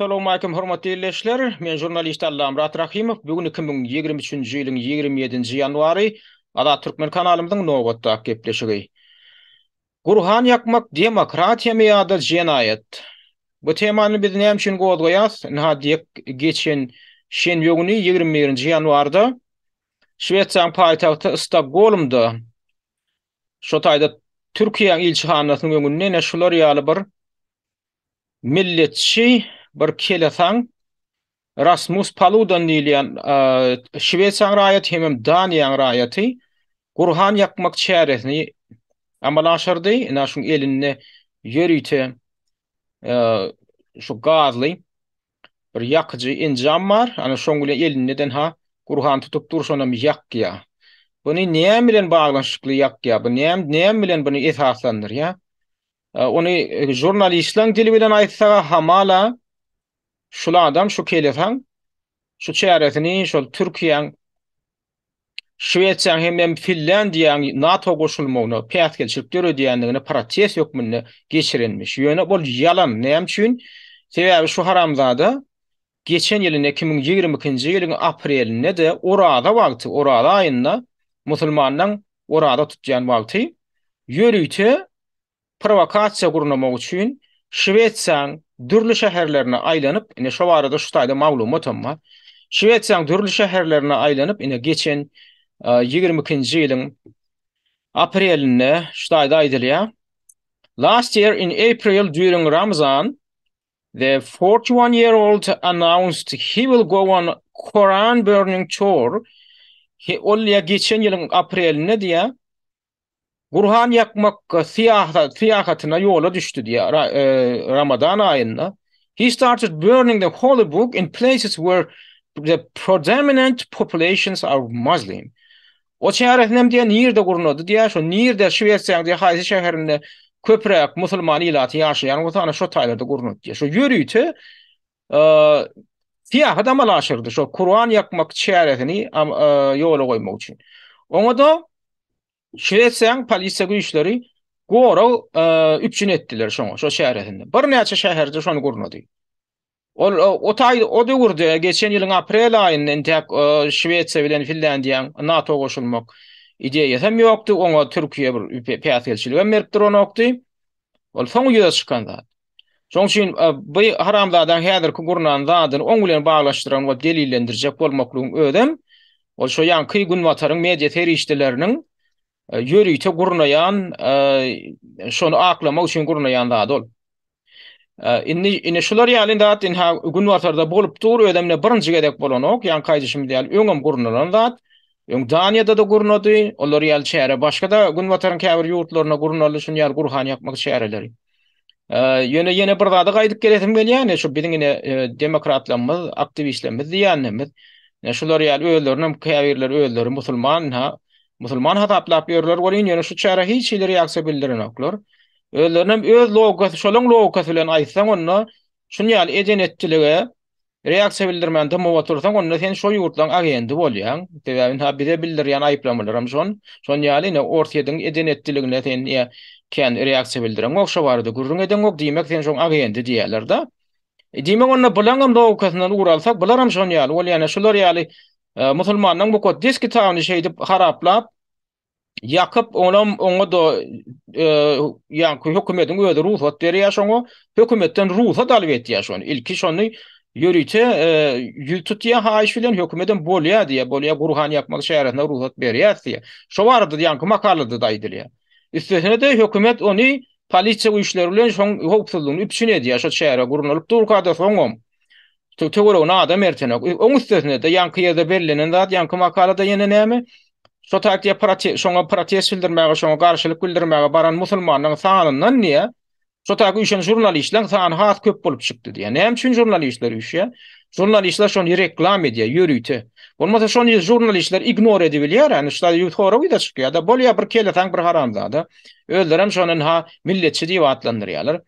Assalamu alaykum hormatly ýeşler, men jurnalist Allam Rat Rahimow. Bugun 2023-nji ýylyň 27-nji ýanwary Ada Türkmen kanalymyň nowatda gepleşigi. Gurhan ýakmak demokratiýa mi ýa-da jenayat? Bu temany biz näme üçin goýdugyňyz? Näha diýek geçen şen ýogyny 21-nji ýanwarda Şwetsiýanyň paýtagty Stokholmda Şotaýda Türkiýanyň ilçihanasynyň öňünde näşler ýaly bir milletçi şey, bir kelesan Rasmus Paludan dilian e, Şveçang raýat hem Danian raýaty Qurhan ýakmak çäresini amala şerdi şu elini ýerite e, şu gazly bir ýakjy injam bar ana şu gül elinni den ha Qurhan tutup durşona mi ýakýa buni näme bilen baglanyşykly ýakýa bu näme näme bilen buni ýetaslandyr ýa Uh, e, Oni uh, jurnalistlang dilimidan hamala şu adam şu kelefan şu çeyaretini şu Türkiýeň Şweýçäň hem hem Finlandiýany NATO goşulmagyny pýat gelip döre diýenligini protest ýokmundy geçirilmiş. Ýöne bol ýalan näme üçin? Sebäbi şu haramzada geçen ýylyň 2022-nji ýylyň aprelinde de Orada wagty, Orada aýynda musulmanlaryň Orada tutýan wagty ýörüýçe provokasiýa gurnamak üçin Şweýçäň dürlü şehirlerine aylanıp ine şu arada şu tayda mağlum otom var. Şivetsiyan dürlü şehirlerine aylanıp ine geçen uh, 22. yılın aprelinde şu tayda aydılıya. Last year in April during Ramzan, the 41-year-old announced he will go on Quran burning tour. He olya geçen yılın aprelinde diye Kur'an yakmak siyahata, siyahatına yola düştü diye ra, e, Ramazan ayında. He started burning the holy book in places where the predominant populations are Muslim. O çeyaretinem diye Nir'de kurunadı diye şu Nir'de Şüvetsiyan diye Hayzi şehrinde köpürek Müslüman ilatı yaşayan o tane şu taylarda kurunadı diye. Şu yürüytü e, siyah Şu Kur'an yakmak çeyaretini e, yola koymak için. Ama da Şeretsen polisiya güýçleri gora e, üçin etdiler şoňa şo şäherinde. Bir näçe şäherde şonu gurnady. O o taýdy o döwürde geçen ýylyň aprel aýynda täk e, Şwetsiýa bilen Finlandiýa NATO goşulmak ideýa hem ýokdy, oňa Türkiýe bir pýat gelçiligi berip duran ýokdy. Ol soňy ýa çykanda. Şoň üçin e, bu haramdadan häzir ki gurnan zadyny oň bilen baglaşdyran we delillendirjek bolmaklygyň ödem. Ol şo ýan kygun watarın medya terişdilerini yörüte e, gurnayan e, şonu aklama üçin gurnayan da dol. E, i̇ni ini şular yani da din ha gün vartarda bolup dur ödemne birinci gedek bolanok yan kaydışım diyal öngüm gurnalan da Yung Daniyada da gurnadı, onları yal çeyre, başka da Gunvatar'ın kevr yurtlarına gurnalı, şun yal gurhan yakmak çeyreleri. E, yine, yine burada da gaydık geletim gel şu bizim yine e, demokratlarımız, aktivistlerimiz, diyanlarımız, yani şunları yal öğüllerine, kevirleri öğüllerine, musulman, ha, Musulman hatap yerler bolýan, ýene şu çara hiç ýere reaksiýa oklar. Özlerini öz logikasy, şolun logikasy bilen aýtsaň onu, şunu ýaly edenetçilige reaksiýa bildirmän de mowatursaň, onu sen şo ýurtlaň agendi bolýan. Tebäbin ha bize bildirýän aýplamalar hem şon, şon ýaly ne ortiýeden edenetçiligine sen kän reaksiýa bildirmän okşa bardy. Gurrun eden ok diýmek sen şoň agendi diýerler de. Diýmek onu bilen hem logikasyndan uralsak, bilerim şon ýaly, ol ýa-ne şular ýaly e, Musulmanlar bu kod diski tawny şeýdip haraplap, Yakıp ona ona da e, yani hükümetin öde ruhsat beri ya şonu hükümetten ruhsat alıp etti ya şonu ilki şonu yürüte e, yültüt ya haiş filan hükümetten bol ya diye bol ya kurhan yapmak şeyhlerinden ruhsat beri ya diye şu vardı diye yani makarlıdı da idi ya üstüne de hükümet onu politse uyuşları ile şon hopsulduğunu üpsüne diye şu şehre kurun olup dur kadar sonu Töwere ona da mertenek. Oňustesine de ýanky ýerde berlenen zat ýanky makalada ýene näme? Şo taýt ýa parti, şoňa protest bildirmäge, şoňa garşylyk bildirmäge baran musulmanlaryň sanalyndan niýe? Şo taýt üçe jurnalistler san hat köp bolup çykdy diýe. Näme üçin jurnalistler üçe? Jurnalistler şoňa reklam edýä, ýörüýte. Bolmasa şoňa jurnalistler ignore edip bilýär, ýani şo taýt ýutgara gidip çykýar, da bolýar bir kele taň bir haramda da. Öldürem şonun ha milletçi diýip atlandyrýarlar.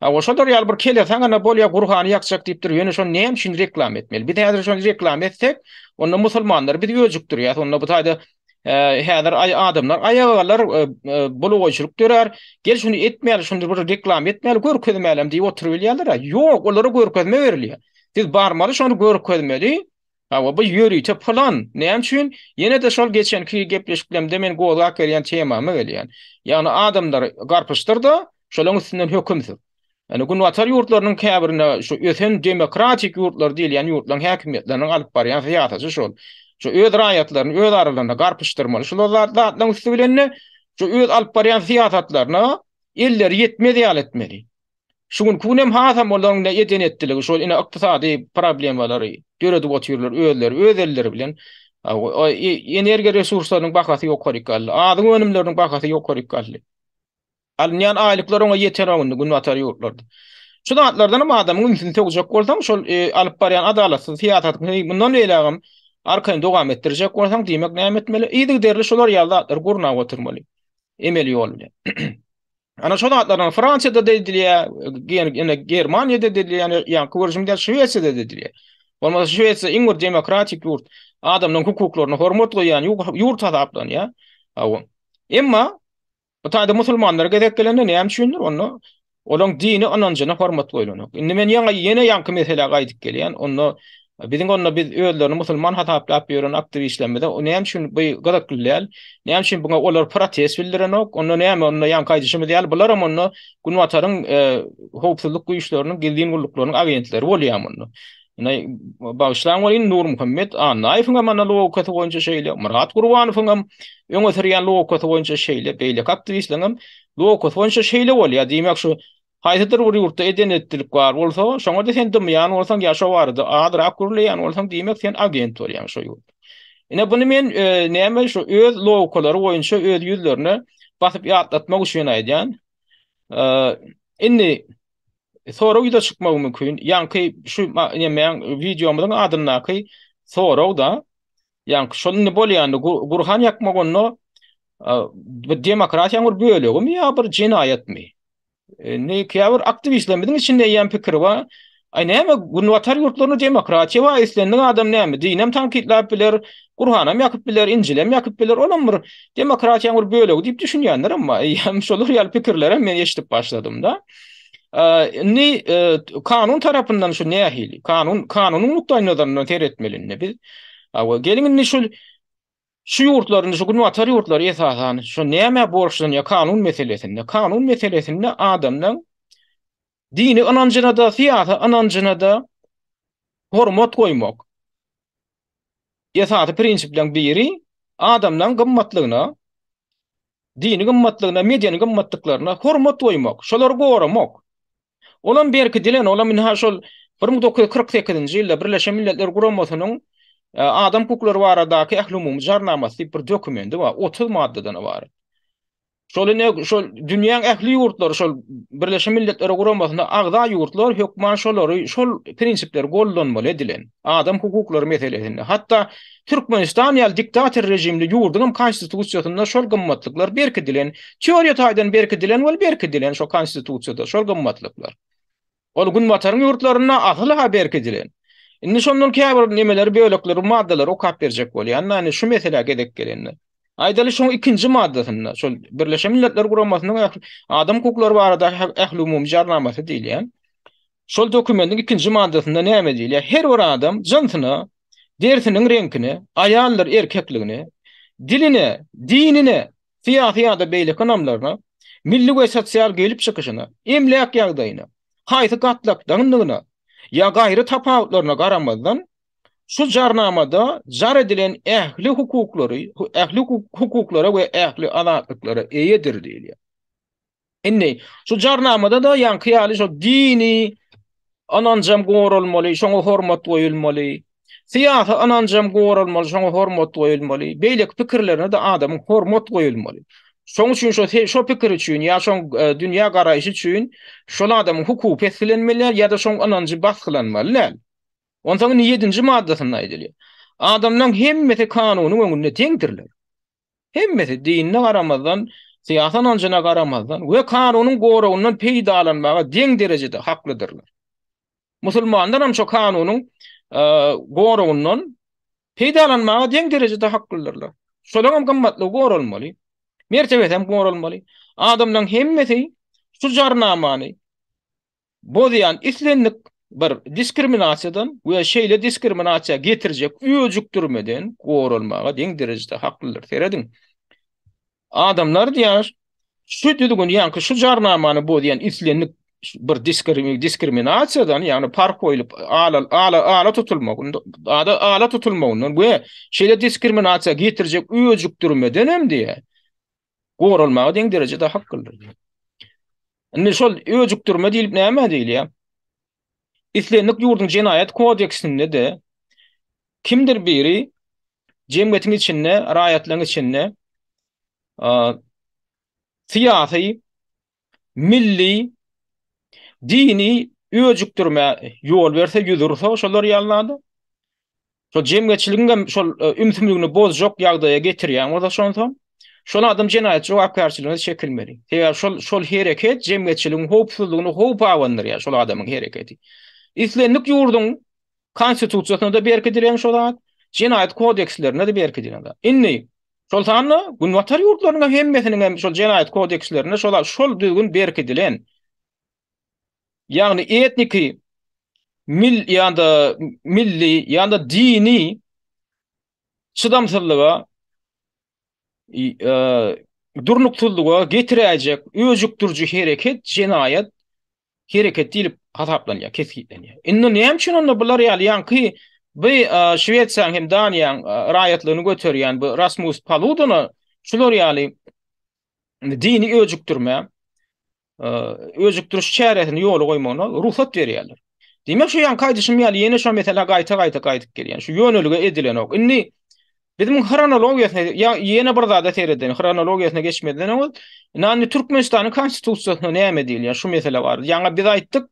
Ha o şoňa real bir kele taň ana bolýar gurhany ýakçak diýip ýöne şoňa näme üçin reklam etmeli? Bir täze şoňa reklam etsek, onda musulmanlar bir ýüzükdir ýa, onda bu taýda Häzir ay adamlar ayaqlar e, e, buluguçuluk törer. Gel şunu etmeýär, şunu bir reklam etmeýär, görkezme alam diýip oturup ýalyr. Ýok, olara görkezme berilýär. Siz barmaly şonu görkezme diýi. Ha, bu ýöri te plan. Näme üçin? Ýene de şol geçen kiýi gepleşikläm demen goýa gelýän tema mä bilýär. Ýani adamlar garpyşdyrdy, şolun üstünden hökümdi. Ýani gün watary ýurtlarynyň käbirine şu ösen demokratik ýurtlar diýil, ýani ýurtlaryň häkimetleriniň alyp barýan fiýatasy şol. şu öz rayatlarını, öz aralarını karpıştırmalı. Şu lozlar zatla üstü bilenini, şu öz alp bariyan siyasatlarını illeri yetmedi al etmeli. Şu kunem hasam olarını da yeden ettiler. Şu yine iktisadi problemaları, dörede batıyorlar özleri, öz elleri bilen. Enerji resurslarının bakası yok harikalli. Ağzın önümlerinin bakası yok harikalli. Alnyan aylıkları ona yeter onu gün atar yurtlardı. Şu da atlardan ama adamın ünsünü tekucak olsam, şu e, alıp bariyan adalatsız, siyasatın, bundan öyle ağam, arkany dogam etdirjek bolsaň diýmek näme etmeli? Iýdig derli şolar ýaldatlar gurna otyrmaly. Emel ýol bilen. Ana şol adlaryň Fransiýada dedilýä, gen Germaniýada dedilýä, ýa-ni Kuwerjimde Şwetsiýada dedilýä. Bolmasa Şwetsiýa iňgür demokratik ýurt. Adamlaryň hukuklaryny hormat goýan ýurt adapdan, ýa. Awa. Emma bu taýda musulmanlar gezek gelende näme düşünür onu? Olaň dini anancyna hormat goýulanyk. Indi men ýa-ni ýene ýa-ni mesele gaýdyp gelýän, onu Bizim onunla biz öldürünü musulman hatapla yapıyorun aktif işlemede. O neyem şimdi bu kadar güllel. Neyem şimdi buna olur protest bildiren yok. Onunla neyem onunla yan kaydışımı değil. Bunlar ama onunla gün vatanın e, hopsuzluk kuyuşlarının, gildiğin kullukluğunun agentleri oluyam onunla. Yani bağışlayan var in Nur Muhammed. Anayifin hem anna loo kutu oyunca şeyle. Murat kurvan fın hem yungatariyan loo kutu oyunca şeyle. Beylek aktif işlemim. Loo kutu oyunca şeyle oly. Demek şu Haýsydyr bir ýurtda eden etdirip gar bolsa, şoňa da sen dömýän bolsaň ýaşa wardy. Adra kurly ýan bolsaň diýmek sen agent bolýan şo ýol. Ine buni men e, näme şo öz lowkalary boýunça öz ýüzlerini basyp ýatlatmak üçin aýdýan. E, Inni sonra uyda çıkmak mümkün. Yani şu yani ben videomuzun adına ki sonra da yani şu ne bol Gurhan yakmak onu e, demokrasiyan bir böyle mi ya bir cinayet mi? E, ne nekiyavur aktiv işlemediğin içinde eýen pikir we Aýna hem günwatar ýurtlaryny demokratiýa we eslenden adam näme dinem tankitlap biler, Kur'anam ýakyp biler, Injilem ýakyp biler, olam bir demokratiýaň bir böyle diýip düşünýänler amma hem şolar ýal pikirlere men eşitip başladım da. Ni e, kanun tarafından şu nähili, kanun kanunyň nukdaýynadan ter etmelini biz. Awa gelin şu şu yurtlarını şu günü atar yurtları esasen şu neme borçlanıyor ya kanun meselesinde kanun meselesinde adamın dini anancına da fiyata anancına da hormat koymak esasen prinsipden biri adamın kıymatlığına dini kıymatlığına medeni kıymatlıklarına hormat koymak şolar goramak olan berki dilen olan minhaşol 1948-nji ýylda Birleşen Milletler Guramasynyň E, adam hukuklar var da ki ahli umum jarnamasi bir dokumenti 30 maddeden var. Şol ne şol dünýäň ähli ýurtlary şol Birleşen Milletler Guramasynda agda ýurtlar hökmany şol şol prinsipler goldanmaly edilen. Adam hukuklary meselelerini hatta Türkmenistan ýa diktator rejimli ýurdunyň konstitusiýasynda şol gymmatlyklar berki edilen. Teoriýa taýdan berki edilen we berki edilen şol konstitusiýada şol gymmatlyklar. Ol gymmatlaryň ýurtlaryna ahly ha berki edilen. Indi şonun käbir nämeler biyolojiklär maddalar o kap berjek bolýar. Yani, Näme şu mesele gedek gelende. Aýdaly şoň ikinji maddasyna, şo Birleşen Milletler Guramasynyň adam hukuklary barada ähli umumy jarnamasy diýilýär. Şol dokumentiň ikinji maddasynda näme diýilýär? Her bir adam jantyny, derisiniň reňkini, aýallar erkekligini, dilini, dinini, fiýaty ýa-da beýle kanamlaryna, milli we sosial gelip çykyşyna, emlak ýagdaýyna, haýsy gatlak dagynlygyna, ya gayri tapavutlarına garamadan şu jarnamada jar edilen ehli hukukları ehli hukuklara ve ehli adatlıklara eyedir değil ya. Enne şu jarnamada da yan kıyali şu dini anancam gorulmalı, şoňa hormat goýulmaly. Siýasy anancam gorulmaly, şoňa hormat goýulmaly. Beýlik pikirlerine de hormat goýulmaly. Son üçün şo şo pikir üçün ýa şo dünýä garaýşy üçin şo e, adamyň hukuk peslenmeler ýa-da şo anançy baslanmalar. Onda 7-nji maddasyna aýdylýar. Adamdan hemmeti kanunyň öňünde teňdirler. Hemmeti diýinine garamazdan, syýasa anançyna garamazdan we kanunyň gorawundan peýdalanmaga deň derejede haklydyrlar. Musulmanlar hem şo kanunyň e, gorawundan peýdalanmaga deň derejede haklydyrlar. Şolaryň gymmatly gorawmaly. Mertebet hem moral mali. Adamlar hem meti şu jarnamany. Bu islenlik bir diskriminasiýadan we şeýle diskriminasiýa getirjek üýjük durmadan gorulmaga diň derejede haqlylar teredin. Adamlar diýär şu düdügün diýär ki şu jarnamany bu diýär islenlik bir diskriminasiýa diskriminasiýadan ýa-ni park goýulyp ala ala ala tutulmak. Ada ala tutulmak. Bu şeýle diskriminasiýa getirjek üýjük durmadan hem diýär. Gorulmağa den derecede hak kıldır. şol öjüktür me diýip näme diýli? Isle ýurdun jinayat kodeksinde de kimdir biri jemgetin içinde, raýatlaryň içinde siýasy, milli, dini öjüktürme ýol berse ýüzürse şolary ýalnady. Şol jemgetçiligiň şol e, ümitmügini bozjak ýagdaýa getirýär. Onda şonsa Şol adam cinayet şu vakıa karşılığında çekilmeli. Ya şol şol hareket cemiyetçiliğin hopsuzluğunu hopa avandır ya şol adamın hareketi. İslenlik yurdun konstitusiyasına da bir kedilen şol adam cinayet kodekslerine de bir kedilen. İnni şol tanı bu vatan yurtlarına hem metnin hem şol cinayet kodekslerine şol şol düğün bir kedilen. Yani etniki mil yanda milli yanda dini çıdamsızlığa E, durnuk tulduğa getirecek özük durcu hareket cinayet hareket dil hataplanya kesitlenya inno üçin onda bular ýaly yanqi bi e, Şveçsan hem Daniyan e, rayatlığını götüren bu Rasmus Paludunu şular ýaly dini özüktürme durma özük duruş çaresini yolu ruhsat berýärler demek şu yan kaydışmı yali yeni şo metala qayta qayta qaytıp gelyan şu yönülüge edilen ok inni Bizim kronologiyasına ya yeni bir daha da seyredelim. Kronologiyasına geçmeden o yani Türkmenistan'ı konstitusyonu ne emedi yani şu mesele var. Yani biz aittik.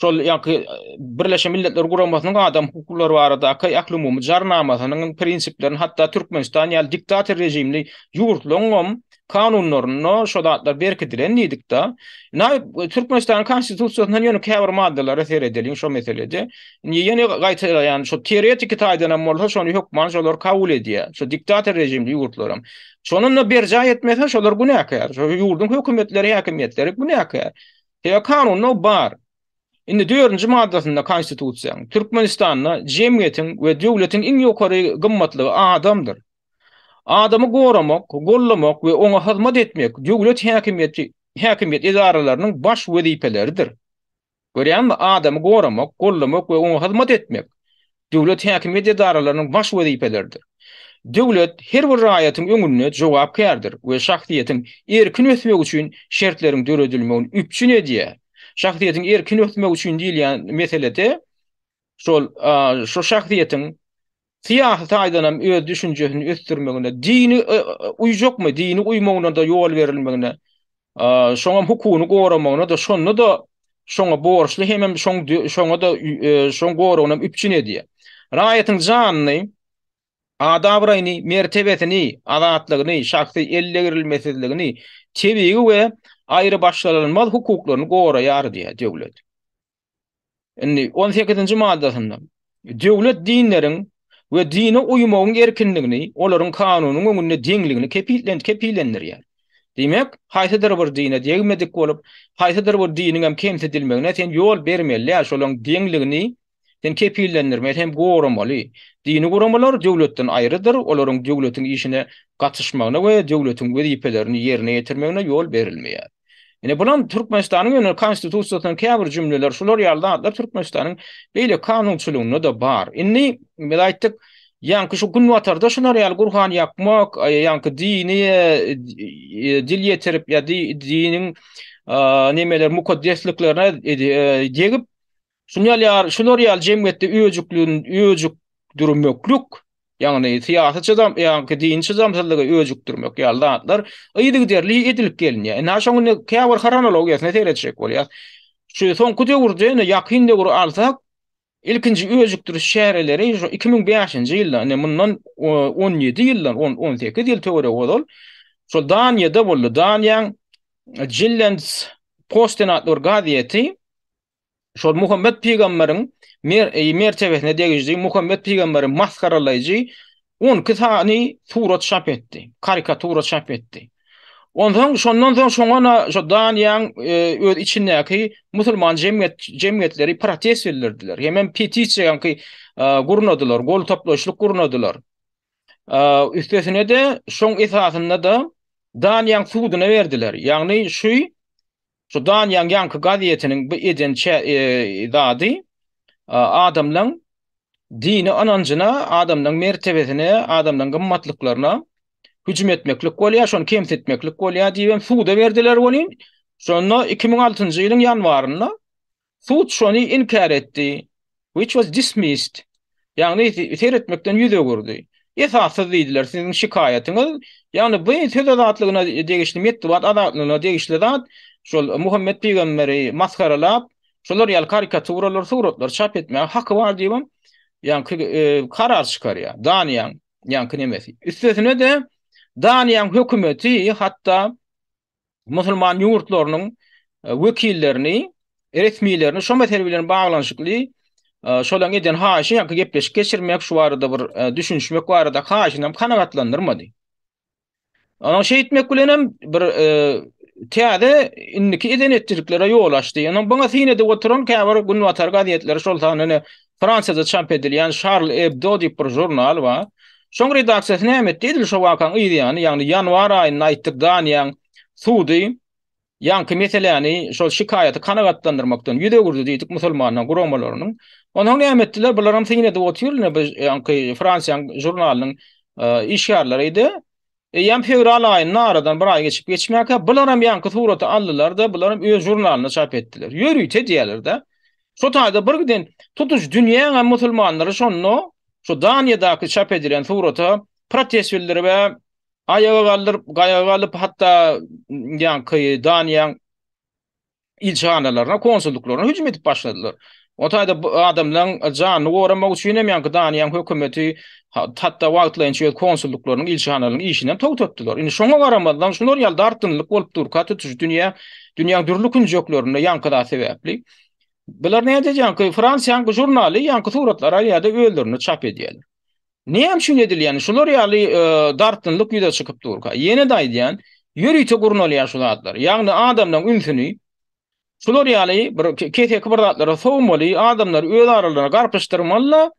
Şol yani Birleşmiş Milletler Kurumu'nun adam hukukları var da kay aklımı mı jarnamasının prensiplerini hatta Türkmenistan'ın diktatör rejimli yurtlongum kanunlarını no daatlar berki dilen diýdik da. Näme Türkmenistan konstitusiýasyna ýöne käwer maddalar reser edelim şu meselede. Niye ýene gaýtaýan yani, şo teoretik taýdan hem bolsa şonu hök kabul edýär. Şu diktator rejimli ýurtlaram. Şonunla bir ja etmese şolar bu näkä ýar. Şo ýurdun hökümetleri, hakimiýetleri bu näkä ýar. Ýa e, kanun no bar. Inde dörünji maddasynda konstitusiýany Türkmenistanyň jemgyýetiniň we döwletiniň iň ýokary gymmatly adamdyr. adamı goramak, gollamak ve ona hizmet etmek devlet hakimiyeti hakimiyet idaralarının baş vazifeleridir. Görüyor musun? Adamı goramak, gollamak ve ona hizmet etmek devlet hakimiyet idaralarının baş vazifeleridir. Devlet her bir rayatın ömrünü cevap kerdir ve şahsiyetin erkin ötmek için şertlerin dörödülmeğin üpçün ediyye. Şahsiyetin erkin ötmek için değil yani meselede şol, şol şahsiyetin Siyasi taýdanam öz düşünjesini ösdürmegine, dini uýjak my, dini uýmagyna da ýol berilmegine, şoňa hukukuny goramagyna da şonda da şoňa borçly hem hem şoň şoňa da şoň goragyna üpçin edýär. Raýatyň janyny, adabyny, mertebetini, adatlygyny, şahsy ellegirilmesizligini, tebigi we aýry başgalaryň mal hukuklaryny goraýar diýe döwlet. Indi 18-nji maddasynda döwlet dinleriň we dini uýmagyň erkinligini, olaryň kanunyň öňünde deňligini kepilen kepilenler ýa. Demek, haýsadyr bir dine degmedik bolup, haýsadyr bir diniň hem kemsedilmegine sen ýol bermeli, şolaryň deňligini sen kepilendirmek hem gorumaly. Dini gorumalar döwletden aýrydyr, olaryň döwletiniň işine gatnaşmagyna we döwletiň wezipelerini ýerine ýetirmegine ýol berilmeýär. Yani bulan Türkmenistan'ın yönü konstitusiyonun kebir cümleler şunlar yerden atlar Türkmenistan'ın böyle da bar. Yani bir yankı şu gün vatarda şunlar yerden yakmak, yankı e, dini e, e dil yetirip ya di, dinin e, nemeler mukaddesliklerine e, e, deyip şunlar Yani siyasi çadam, yani din çadam sallaga öjük durmuyor. Yani dağıtlar, ıydı gider, liy edilip gelin ya. Yani e, aşağı gönü kehaver karanolog yas, ne teyret çek ol ya. Şu son kutu yukur cüyünü de yukur alsak, ilkinci dur şehreleri, 2005 yılda, yani bundan 17 yılda, 18 yılda, 18 yılda, 18 yılda, 18 yılda, 18 yılda, 18 yılda, 18 yılda, mer e, mertebesine degizdi Muhammed peygamberi maskaralayıcı on kitani surat şap etti karikatura şap etti ondan şondan sonra şongana şo Danyan e, içindeki Müslüman cemiyet cemiyetleri protest edildiler hemen petisyon yani ki e, gurnadılar gol toplaşlık gurnadılar e, üstesine de şong esasında da Danyan suduna verdiler yani şu şu Danyan yankı gaziyetinin edin çe, e, adamlaryň dini anancyna, adamlaryň mertebesine, adamlaryň gymmatlyklaryna hücum etmeklik bolýar, şonu kemsetmeklik bolýar diýen suwda berdiler bolýar. Sonra 2006-njy ýylyň ýanwarynda suw şonu inkar etdi, which was dismissed. Yani ter etmekten yüze gurdu. Esasız dediler sizin şikayetiniz. Yani bu söz adatlığına degişli metduat adatlığına degişli adat şol Muhammed Peygamberi maskaralap Şolar ýal karikaturalar, suratlar çap etmäge haky bar diýen. Ýani ki karar çykarýar. Daniýan, ýani kimäsi. Üstüne de Daniýan hökümeti hatda musulman ýurtlarynyň e, wekillerini, resmiýlerini şoňa terbiýeler baglanyşykly e, şolany eden haýşy ýa-da gepleş geçirmek şu wara bir e, düşünüşmek wara da haýşy nam kanagatlandyrmady. Ana şeýitmek bilen bir Tiyade inniki izin ettirikleri yoğulaştı. Yani bana zine de oturun ki gün vatar gaziyetleri şoltan öne Fransa'da çap edil. Yani Charles Hebdo dip bir jurnal var. Son redaksiyat ne emet dedil şu vakan iydi yani. Yani yanvar ayin naittik dan yan suudi. Yan ki mesela yani şol şikayeti kanagatlandırmaktan ýüde gürdü diýdik musulmanlar gromalarını. Onhan näme etdiler? Bularam Bilaram zine de oturun. Fransiyan jurnalini e, işyarlarini işyarlarini Yan e, fevralı ayında aradan bir geçip geçmeyaka bularam yan kıtuğratı aldılar da bularam öz jurnalını çap ettiler. Yörüyte diyeler da, Şu tarihde bir tutuş dünyaya ve musulmanları şonno, şu Daniye'daki çap edilen suğratı protestirleri ve ayağa kaldırıp hatta yan kıyı daniyan ilçe hanelerine konsolluklarına Otayda taýda adamlaryň janyny goramak üçin hem ýa-da daniýan hökümeti hatda wagtlaryň şeýle konsulluklaryň ilşanlaryň işinden tok tutdylar. Indi şoňa garamadan şunlar ýa-da artynlyk bolup dur, katy tuş dünýä, dünýäniň durlukyny joklaryny ýa-da sebäpli. Bular näde janky Fransiýany ýa-da jurnaly ýa-da suratlar ýa-da öldürni çap edýär. Näme üçin edil? Ýani şunlar ýa-da e, dartynlyk ýa-da çykyp dur. Ýene daýdyň, ýörüýte gurnaly ýa ünsini Şular yani bir kete kıbırdatlara soğumalı adamlar öl aralarına karpıştırmalı.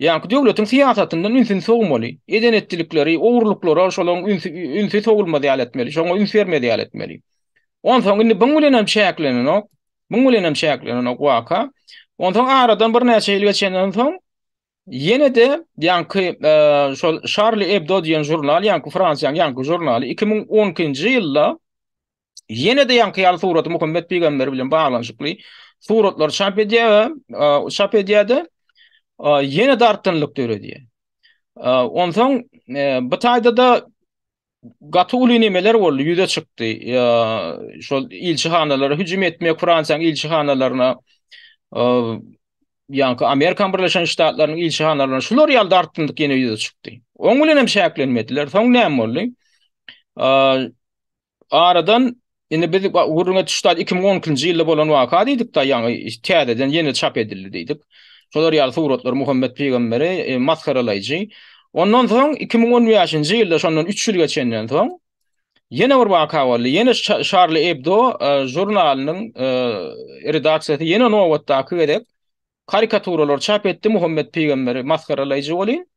Yani devletin siyasatından ünsin soğumalı. Eden ettilikleri, uğurlukları şolan ünsi, ünsi soğulma diyal etmeli. Şolan ünsi verme diyal etmeli. Onsan sonra indi bunu lenem şeyaklenin o. Bunu lenem şeyaklenin o vaka. On sonra aradan bir neyse ilgi çeyinden son. Yine de yani e, şol Charlie Hebdo diyen jurnal, yani Fransiyan yani jurnal 2012. yılla Yine de yankı yalı suratı Muhammed Peygamber bilen bağlanışıklı suratlar şap ediyye ve şap ediyye de yine de arttanlık dörü diye. Ondan e, e bu tayda da gatı ulu nimeler oldu yüze çıktı. E, şu hanalara hücum etmeye Kur'an sen ilçi hanalarına yankı e, Amerikan Birleşen Ştaatlarının ilçi hanalarına şular yalda arttanlık yine yüze çıktı. Onun ulu nem Son ne oldu? aradan Yine bir gurruna tüştad 2010 ci ilde bolan vaka deydik da yani tiyadeden yeni çap edildi deydik. Solar yal suratlar Muhammed Peygamberi e, maskaralayıcı. Ondan son 2015-ci ilde sonun 3 yıl geçenden son yine bir vaka vali yine Charlie Hebdo e, jurnalinin e, redaksiyeti yine novatta akı edip karikaturalar çap etti Muhammed Peygamberi maskaralayıcı olin.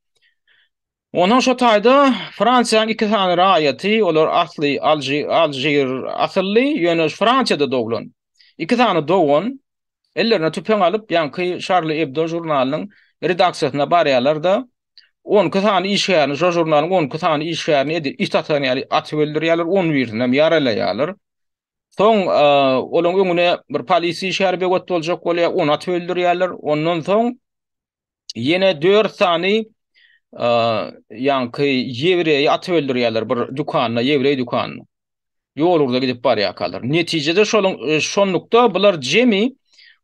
Onan şu tayda Fransiyan iki tane rayeti olor atli, alcir, atli, yönöz Fransiyada doğulun. İki tane doğun, ellerine tüpen alıp, yankı Charlie Hebdo jurnalinin redaksiyatına bariyalar da, on iki tane işgayarini, şu jurnalinin on iki tane işgayarini edir, istatani yani atvöldür on virinam, yarela yalir. Son, uh, e, olun bir polisi işgayar begotu olcak olcak olcak olcak olcak olcak olcak olcak yan ki yevreyi atıp öldürüyorlar bir dükkanına, yevreyi dükkanına. Yol orada gidip bariya kalır. Neticede şolun, e, şonlukta bunlar cemi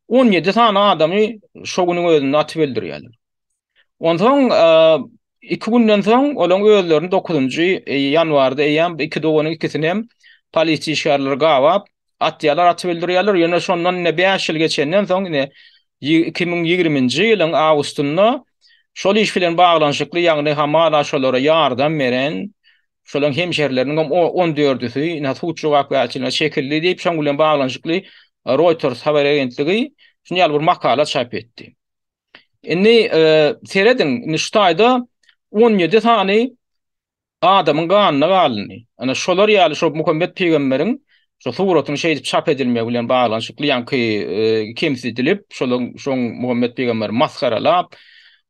17 tane adamı şogunun özünde atıp öldürüyorlar. Ondan e, iki günden son olan öldürlerini 9. E, yanvarda eyyem, iki doğunun ikisini polis işgarları gavap, atyalar atıp öldürüyorlar. Yine şondan ne 5 yıl geçenden son yine 2020. yılın Ağustos'unda şol iş filen bağlanşykly ýagny hamara şolara ýardam şolun şolan hemşerlerini gam 14-üsü natuçu wakwaçyna çekildi diýip şoň bilen bağlanşykly Reuters habar agentligi şuny bir makala çap etdi. Indi e, seredin Nishtayda 17 tane adamın gaanna galyny. Ana şolar ýaly şol Muhammed peýgamberiň şo suratyny şey edip çap edilmegi bilen bağlanşykly ýa-ni e, dilip şol şoň Muhammed peýgamber masxaralap e,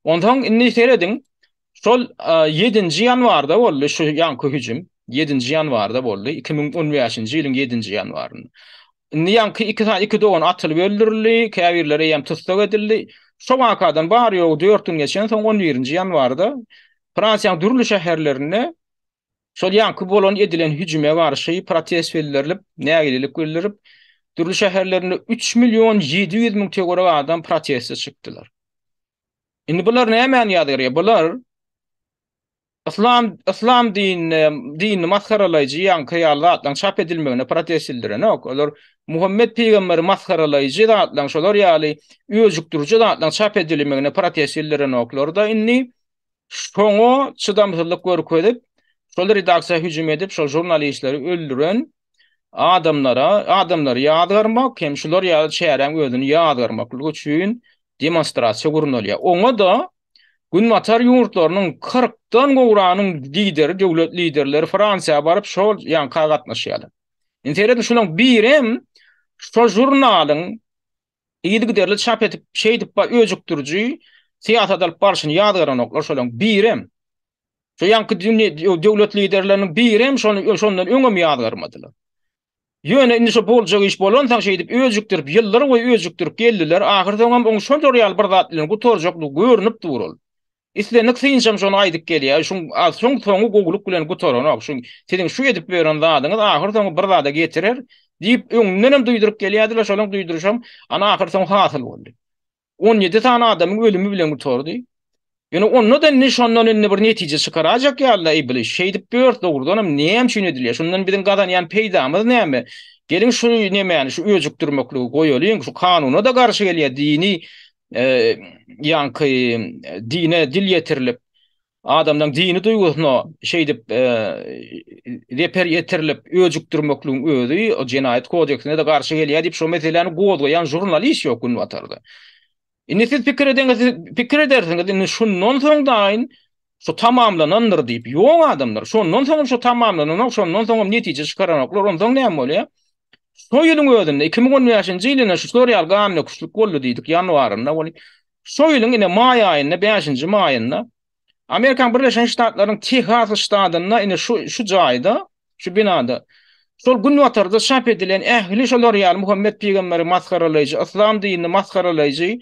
Ondan inni seredin, sol 7-nji e, ýanwarda boldy şu ýan köhüjim. 7-nji ýanwarda boldy 2015-nji ýylyň 7-nji ýanwarynda. Inni ýan 2 saat 2 dogan atyl öldürildi, käwirleri ýam tutsak edildi. Şo wakadan bar ýok 4-nji geçen soň 11-nji ýanwarda Fransiýanyň dürli şäherlerine sol ýan bolan edilen hüjüme garşy protest bildirilip, nägililik bildirilip, dürli şäherlerine 3 milyon 700 miň tegara adam protestä çykdylar. Indi bular näme ýadyr? Bular Islam Islam din e, din maskaralaýjy ýa-ni çap edilmegine protest edilýär. Ok, olar Muhammed peýgamberi maskaralaýjy zatdan şolar ýaly öýüjükdirji zatdan çap edilmegine protest edilýär. Ok, olar da indi şoňa çydamsyzlyk görüp edip şol redaksiýa hüjüm edip şol jurnalistleri öldüren adamlara adamlar ýadgarmak, kemşular ýaly şäherem özüni ýadgarmak üçin demonstrasiýa gurnulýa. Oňa da gün matar 40dan gowranyň lideri, döwlet liderleri Fransiýa baryp şol ýan yani, gatnaşýaly. Interneten şolan birem şo jurnalyň ýedigi derli çap edip şey edip özükdürjü siýasat barşyny ýadgaran oklar şolan birem. Şo ýanky dünýä döwlet liderleriniň birem şol şondan öňem ýadgarmadylar. Yöne indi şu bol iş bolan sag şeýdip özüktürip ýyllary goý özüktürip geldiler. Ahyrda onam oň şol töreýal bir zatlyň gutor jogdy görnüp durul. Isle näkse insan şonu aýdyp gelýär. Şu soň soňy gogulyk bilen gutor ony. Şu seniň şu ýetip beren zatyň ahyrda bir zat da getirer diýip öňünden duýdurup gelýärdiler. Şolany duýdurýan ana ahyrda hasyl boldy. 17 tane adamyň ölümi bilen gutordy. Yani onu da nişanla ne bir netice çıkaracak ya Allah iblis. Şey dip bir ört doğru onu neyem için ödül Şundan bir kadar yani peyda mı ne mi? Gelin şu ne yani şu özük durmaklığı koyuluyun. Şu kanuna da karşı geliyor. dini e, yankı e, dine dil yetirilip adamdan dini duyguluyun. Şey dip e, reper yetirilip özük durmaklığın ödüyü o cinayet kodik ne de karşı dip, Yani jurnalist yok. Yani jurnalist yok. Inni siz pikir edeniz, pikir edersiniz, inni şun non son dain, şu tamamlanandır deyip, yoğun adamlar, şu non sonum şu tamamlanan, şu non sonum netice çıkaran okular, on son neyem oluyor? Şu yılın öyüdünde, 2010 yılına şu soru yalga amne kuşluk oldu deydik, yanvarında, oli. Şu yılın yine may ayında, 5. may ayında, Amerikan Birleşen Ştatların Tihas Ştadında, yine şu, şu cahide, şu binada, Sol gün vatarda şap edilen ehli şolor yal Muhammed peygamberi maskaralayıcı, İslam dinini maskaralayıcı,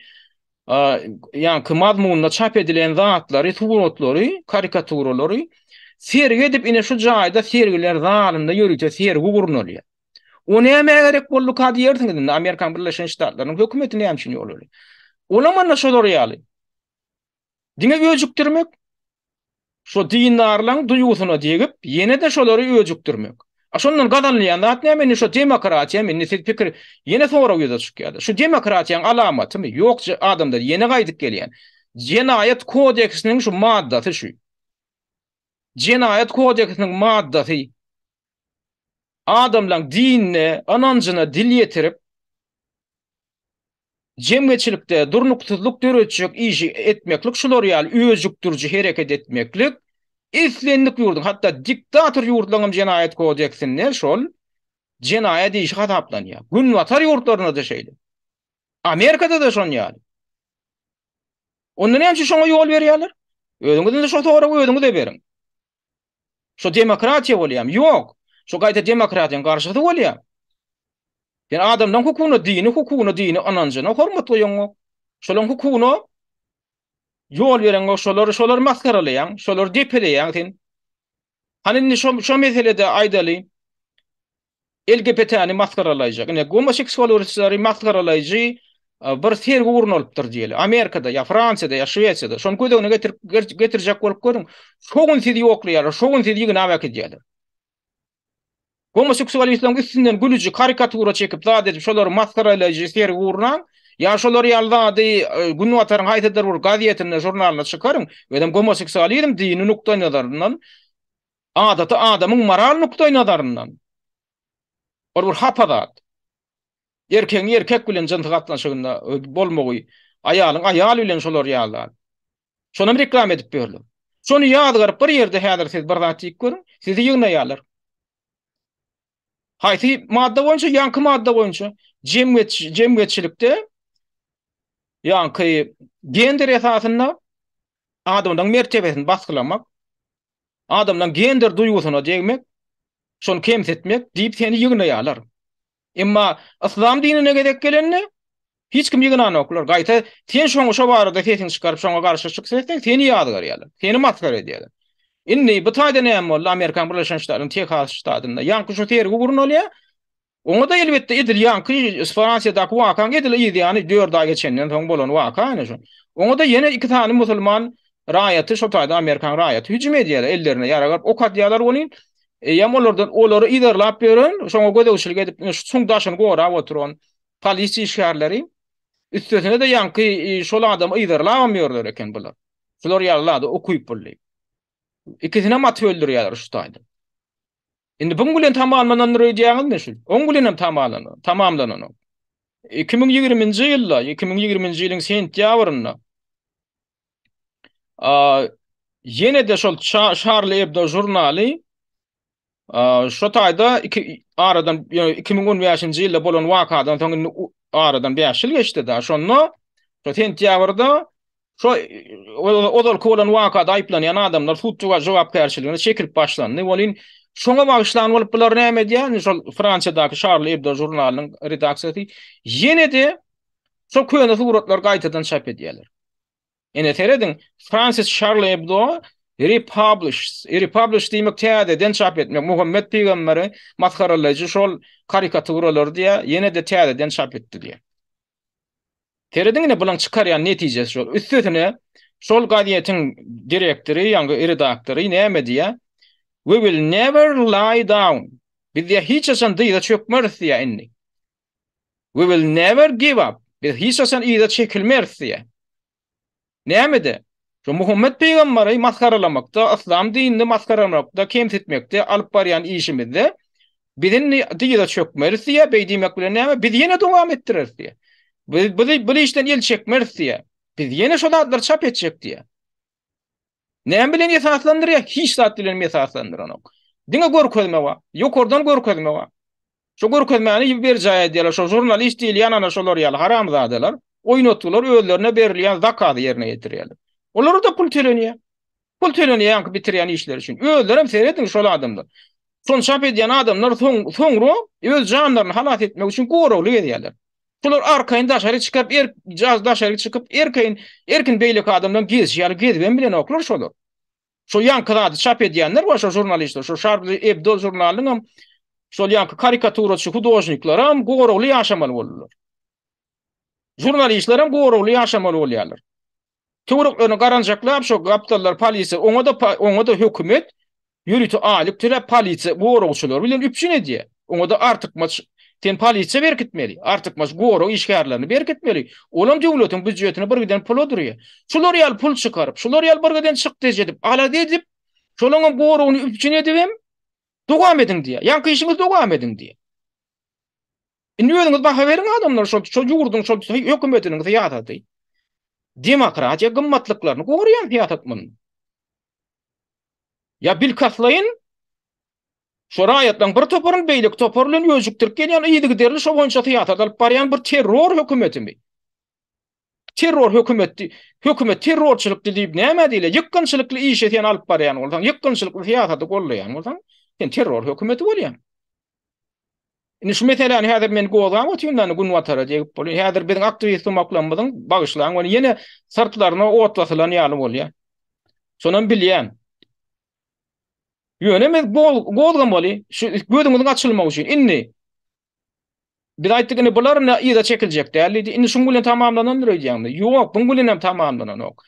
yani ki mazmunla çap edilen zatları, tuğrotları, karikaturaları sergi edip ine şu cahide sergiler zalimde yürüte sergi kurnuluyor. O ne yemeğe gerek bollu kadi yerdin gidin Amerikan Birleşen Ştatlarının hükümeti ne yemeğe gerek bollu Olamanna şu doğru yali. Dine gözüktürmek, şu dinarlan duyusuna diyegip, yine de şu doğru A şonun gadanlyan da atnäme ni şo demokratiýa meni sit pikir ýene sowra ýa-da Şu Şo demokratiýanyň alamaty mi? Ýok, adamlar ýene gaýdyp gelýär. Jinayet kodeksiniň şo maddasy şu. Jinayet kodeksiniň maddasy adamlaryň dinine, anancyna dil ýetirip jemgeçilikde durnuksuzlyk döretjek, iji etmeklik şolary ýaly özjükdürji hereket etmeklik islendik yurdun, hatta diktator yurtlanım cenayet kovacaksın ne şol? Cenayet iş hataplan ya. Gün vatar yurtlarına da şeydi. Amerika'da da şon yani. Onları hemşe şona yol veriyorlar. Ödüngüden de şu doğru ödüngü de verin. Şu demokratiya oluyam. Yok. Şu gayta demokratiyan karşıda oluyam. Yani adamdan hukukunu, dini hukukunu, dini anancına hormatlı yongu. Şolun hukukunu yol veren o şolar, şolary maskaralayan şolary depeleyan din hani ni şo şo meselede aydaly elge hani maskaralayjak ne gomaşik şolary maskaralayji e, bir ser gurun olupdyr diýeli Amerikada ýa Fransiýada ýa Şweýsiýada şoň köýdegi ne getir getirjek bolup görüň şoň sizi oklaýar şoň sizi ýygna wakyt diýeli gomaşik şolary islamy sinden gülüji karikatura çekip daýdyr şolary maskaralayjy ser gurunan Yaşolar yalda di e, gün watarın haýtdyr bir gazetini, jurnalyny çykaryň we dem gomoseksualizm dini nukdan ýadarynan adaty adamyň moral nukdan ýadarynan. Bir bir hapadat. Erkek erkek bilen jyntyg atlanşygynda bolmagy, aýalyň aýaly bilen şolar ýalda. Şonu reklam edip berdim. Şonu ýadgar bir ýerde häzir siz bir zat ýykyr, sizi ýygna ýalar. Haýsy madda boýunça, ýan madda boýunça, jemgeçilikde jem Yani gender esasında adamdan mertebesini baskılamak, adamdan gender duygusuna cegmek, son kemsetmek deyip seni yigna yalar. Ima ıslam dini nöge dek hiç kim yigna noklar. Gaita sen şonga şobara da sesini çıkarıp şonga karşı çıksa etsen seni yadgar yalar. Seni maskar Inni bu taidini amol amol Onu da elbette idir yan kıyı da ku vakan gedil idi yani 4 da geçenden son bolan vaka ne şu. Onu da yine iki tane Müslüman rayatı şotayda Amerikan rayatı hücum ediyorlar ellerine yaragar ok onin, onu. E, yam olordan oları idir lap berin. Şoňa gödä uşul gedip e, şuň daşyny gora oturan polisi işgärleri üstüne de yankı ki e, şol adam idir lap eken bular. Floriyalla da okuyup bolýar. İkisini mat öldürýärler şotayda. Indi bu gulen tamamlanan röde ýagyn meşil. On gulenem tamamlanan, tamamlanan. 2020-nji ýylda, 2020-nji ýylyň sentýabrynda. A, ýene de şol Charlie şa Hebdo jurnaly, a, şo taýda 2 aradan 2010-njy ýylda bolan wakada, tangy aradan beýaş ýyl geçdi da, şonda şo sentýabrda şo odal kolan wakada aýplanýan adamlar futbolçuga jogap gärşiligini çekip başlandy. Ne Şoňa bagyşlanyp bolup bular näme diýen? Şol Fransiýadaky Charles Hebdo jurnalynyň redaksiýasy ýene de şo köýne suratlar gaýtadan çap edýärler. Ene teredin Francis Charles Hebdo republished, republished diýmek täze den çap etmek Muhammed peýgamberi masxaralaýjy şol karikaturalar diýe ýene de täze den çap etdi diýe. Teredin ene bulan çykarýan netijesi şol. Üstüne şol gaýetiň direktory ýa-da redaktori näme diýe? we will never lie down. Biz ya hiç asan dıyda çökmörth inni. We will never give up. Biz hiç asan iyda çekilmörth diye. de? Şu Muhammed Peygamber'i maskaralamakta, İslam dinini maskaralamakta, kemsitmekte, alıp bariyan işimizde, bizin dıyda çökmörth diye, beydiymek bile neyme, biz yine devam biz, biz, biz, biz, biz, biz, Näme bilen ýetaklandyrýar? Hiç zat bilen ýetaklandyr onuň. Diňe gör kölme wa. Ýok ordan gör kölme wa. Şo gör kölme ýani bir jaýa diýerler. Şo jurnalist diýil ýana şo lor ýal haram zadylar. Oýnatdylar, öýlerine berilýän zakady ýerine ýetirýärler. Olary da pul töleniýär. Pul töleniýär ýa bitirýän işleri üçin. Öýlerim seýredin şo adamdan. Son şapet edýän adamlar thongro, soňro öz jandarlaryny halat etmek üçin gowrawly ýerler. Bular arkayinda şeýle çykyp, er jazda şeýle erkin, erkin beýlik adamdan giz, ýa-ni bilen oklar şolar. Şo ýanky adamy çap edýänler, o şo jurnalistler, şo şarpy Ebdo jurnalynyň hem şo ýanky karikaturaçy hudojniklar hem gowrugly ýaşamaly bolýarlar. Jurnalistler hem gowrugly ýaşamaly bolýarlar. Töwrüklerini garanjaklap şo gapdalar polisiýa, oňa da oňa da hökümet ýürüti aýlyp, töle polisiýa gowrugçylar bilen üpçün edýär. Oňa da maç, sen polisiýa berkitmeli, artyk maş goro işgärlerini berkitmeli. Olam döwletiň büdjetini bir giden pul odurýa. Şular ýal pul çykaryp, şular ýal bir giden çyk diýip, ala diýip, şolaň onu üçin edibem, dogam edin diýe. Ýa-ni dogam edin diýe. E Indi öňüňizde baha beriň adamlar, şol şol ýurdun, şol hökümetiniň ýatady. Demokratiýa gymmatlyklaryny goýýan ýatatmyn. Ya bil Şu raýatdan bir toparyn beýlik toparlan ýöjük türkgen ýa-ni ýidigi derli şo boýunça teatrda alyp bir terror hökümeti mi? Terror hökümeti, hökümet terrorçylyk diýip näme diýle? Ýykkynçylykly iş edýän alyp barýan bolsa, ýykkynçylykly hyýatda gollaýan bolsa, sen terror hökümeti bolýan. Ýani şu meselä häzir men goýan we tüňden gün watara diýip bolýar. Häzir biziň aktivistler maklamadyň bagyşlanýan we ýene sertlerini otlatylan ýaly bolýar. Şonuň bilýän. Yöne men goldan boli, şu gödüngün açılmagy üçin inni. Bir aýtdyk inni bular näme ýa-da çekiljek derli, inni şu gülen tamamlanan döredi. Ýok, bu gülen hem tamamlanan ok.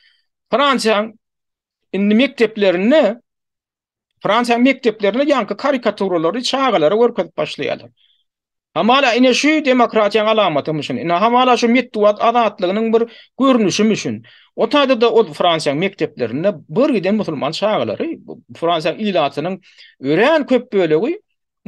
Fransiýa inni mekteplerini Fransiýa mekteplerini ýa karikaturalary, çağalary görkezip başlaýarlar. Hamala ine şu demokratiýanyň alamaty üçin, inni hamala şu mitwat adatlygynyň bir görnüşi üçin. O taýda da o Fransiýa mekteplerinde bir giden musulman şagalary, Fransiýa ilatynyň öýrän köp bölegi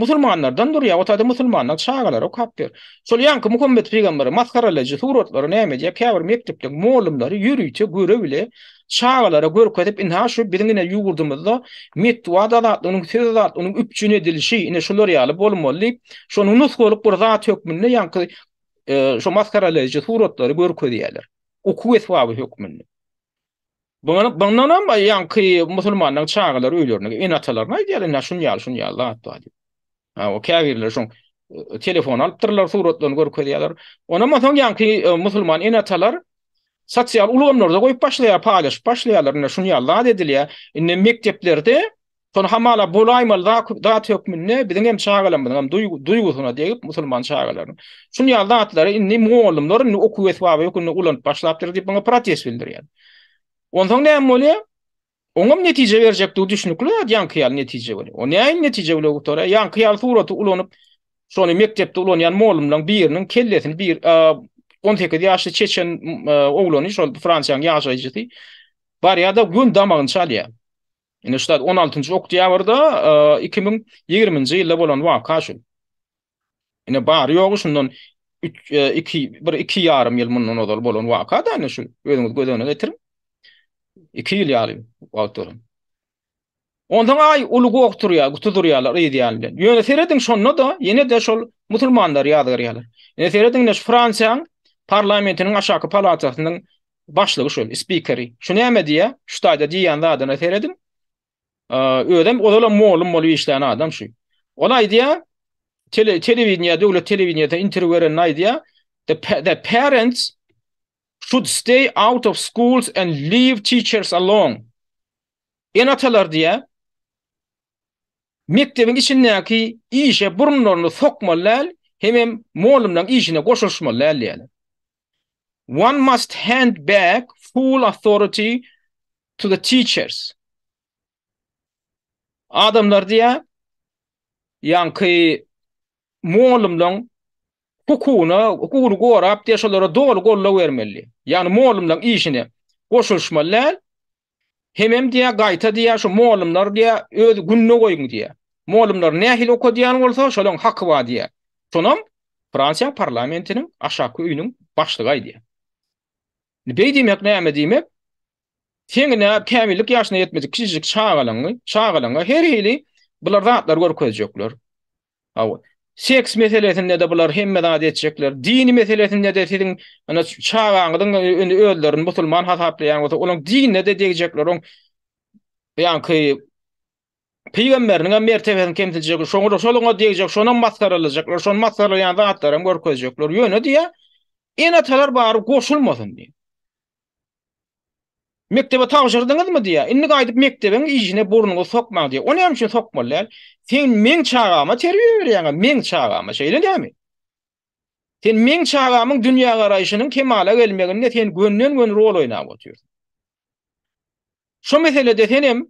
musulmanlardan durýar. O taýda musulmanlar şagalary kapýar. Şol ýanky Muhammed peýgamber maskaralaýjy suratlary näme diýip käbir mektepde molumlary ýürüýçe görä bile şagalara görkezip inha şu birine ýugurdymyzda mit wadalatynyň sözlat onuň üpçüne dilişi ine şolar ýaly bolmaly. Şonu nus görüp bir zat ýokmyny ýanky e, şu maskaralaýjy suratlary görkezýärler. oku esbabı hükmünü. Bana bana nam yani ki Müslümanlar çağırlar ölüyor ne atalar ne diyorlar ne şun yal şun yal Allah tuadi. Ha o kâgirler e, e, şun telefon alıptırlar suratlarını gör koyuyorlar. Ona ma son yani ki Müslüman in atalar sosyal ulumlarda koyup başlıyor paylaş başlıyorlar ne şun yal Allah dediler ya in mekteplerde Sonra hamala bulaymal zat yok minne bizim hem çağalan bizim duygusuna deyip musulman çağalarını. Şun yalda atları inni muallimlar ni oku etwa ve oku ni ulan başlap der dip bunu pratik bildir yani. Ondan ne amule? Onga netije verjek tu düşnükle yan kıyal netije bolu. O neyin netije bolu tora yan kıyal suratu ulanıp şonu mektep tu ulan yan muallimlar birinin kellesini bir 18 e, yaşlı çeçen e, oğlanı şol Fransa'nın yaşayıcısı. Bari ya gün damağın çalıyor. Ine şat 16-njy oktýabrda 2020-nji e, ýylda bolan waka şu. Ine bar ýogy şundan 2 e, bir 2 ýarym ýyl mundan ozal bolan waka da ne şu. Özüňiz gözüňe 2 ýyl ýaly wagtyrym. Ondan ay ulugu oktur ya, gutu dur yalar, iyi diyanlar. Yöne seyredin da, yine de şol musulmanlar yadgar yalar. Yöne seyredin neş Fransiyan parlamentinin aşakı palatasının başlığı şol, speakeri. Şu neyme diye, şu tayda diyan da adına seyredin. Ödem o zaman moğlum molu işleyen adam şu. Olay diye tele, televiziyon diye, televiziyon diye, interviyon diye, the, the parents should stay out of schools and leave teachers alone. En atalar diye, mektebin içindeki işe burunlarını sokmalar, hemen moğlumla işine koşuşmalar diye. One must hand back full authority to the teachers. adamlar diye yankı muğlumdan hukukuna hukukunu gorap yaşalara doğru golla vermeli. Yani muğlumdan işine koşuşmalı. Hemem diye gayta diye şu muğlumlar diye öz günlü koyun diye. Muğlumlar nehil oku diyen olsa şolun hakkı var diye. Sonum Fransiyan parlamentinin aşağı köyünün başlığı diye. Bey demek ne demek? Tengi ne yap kemillik yaşına yetmedi. Kişicik çağalanga, her hili bular zatlar gör közecekler. Awa. Seks meselesinde de bular hem medad edecekler. Dini meselesinde de sizin ana çağalangın öldürün musulman hatapli yani onun dinine de diyecekler. On yani ki peygamberin mertebesini kemtilecek. Şonu şoluna diyecek. Şonun mastaralacaklar. Şonun mastaralayan zatlar gör közecekler. Yönü diye. Enatalar bar koşulmasın diye. Mektebe tapşyrdyňyz mı diýä? Indi gaýdyp mekteben işine burnuny sokma diýä. Ony hem şu sokmalar. Sen men çağama terbiýe berýäň, men çağama şeýle däme. Sen men çağamyň dünýä garaýşynyň kemala gelmeginde sen gönlen gön rol oýnap otyrsyň. Şu mesele de senem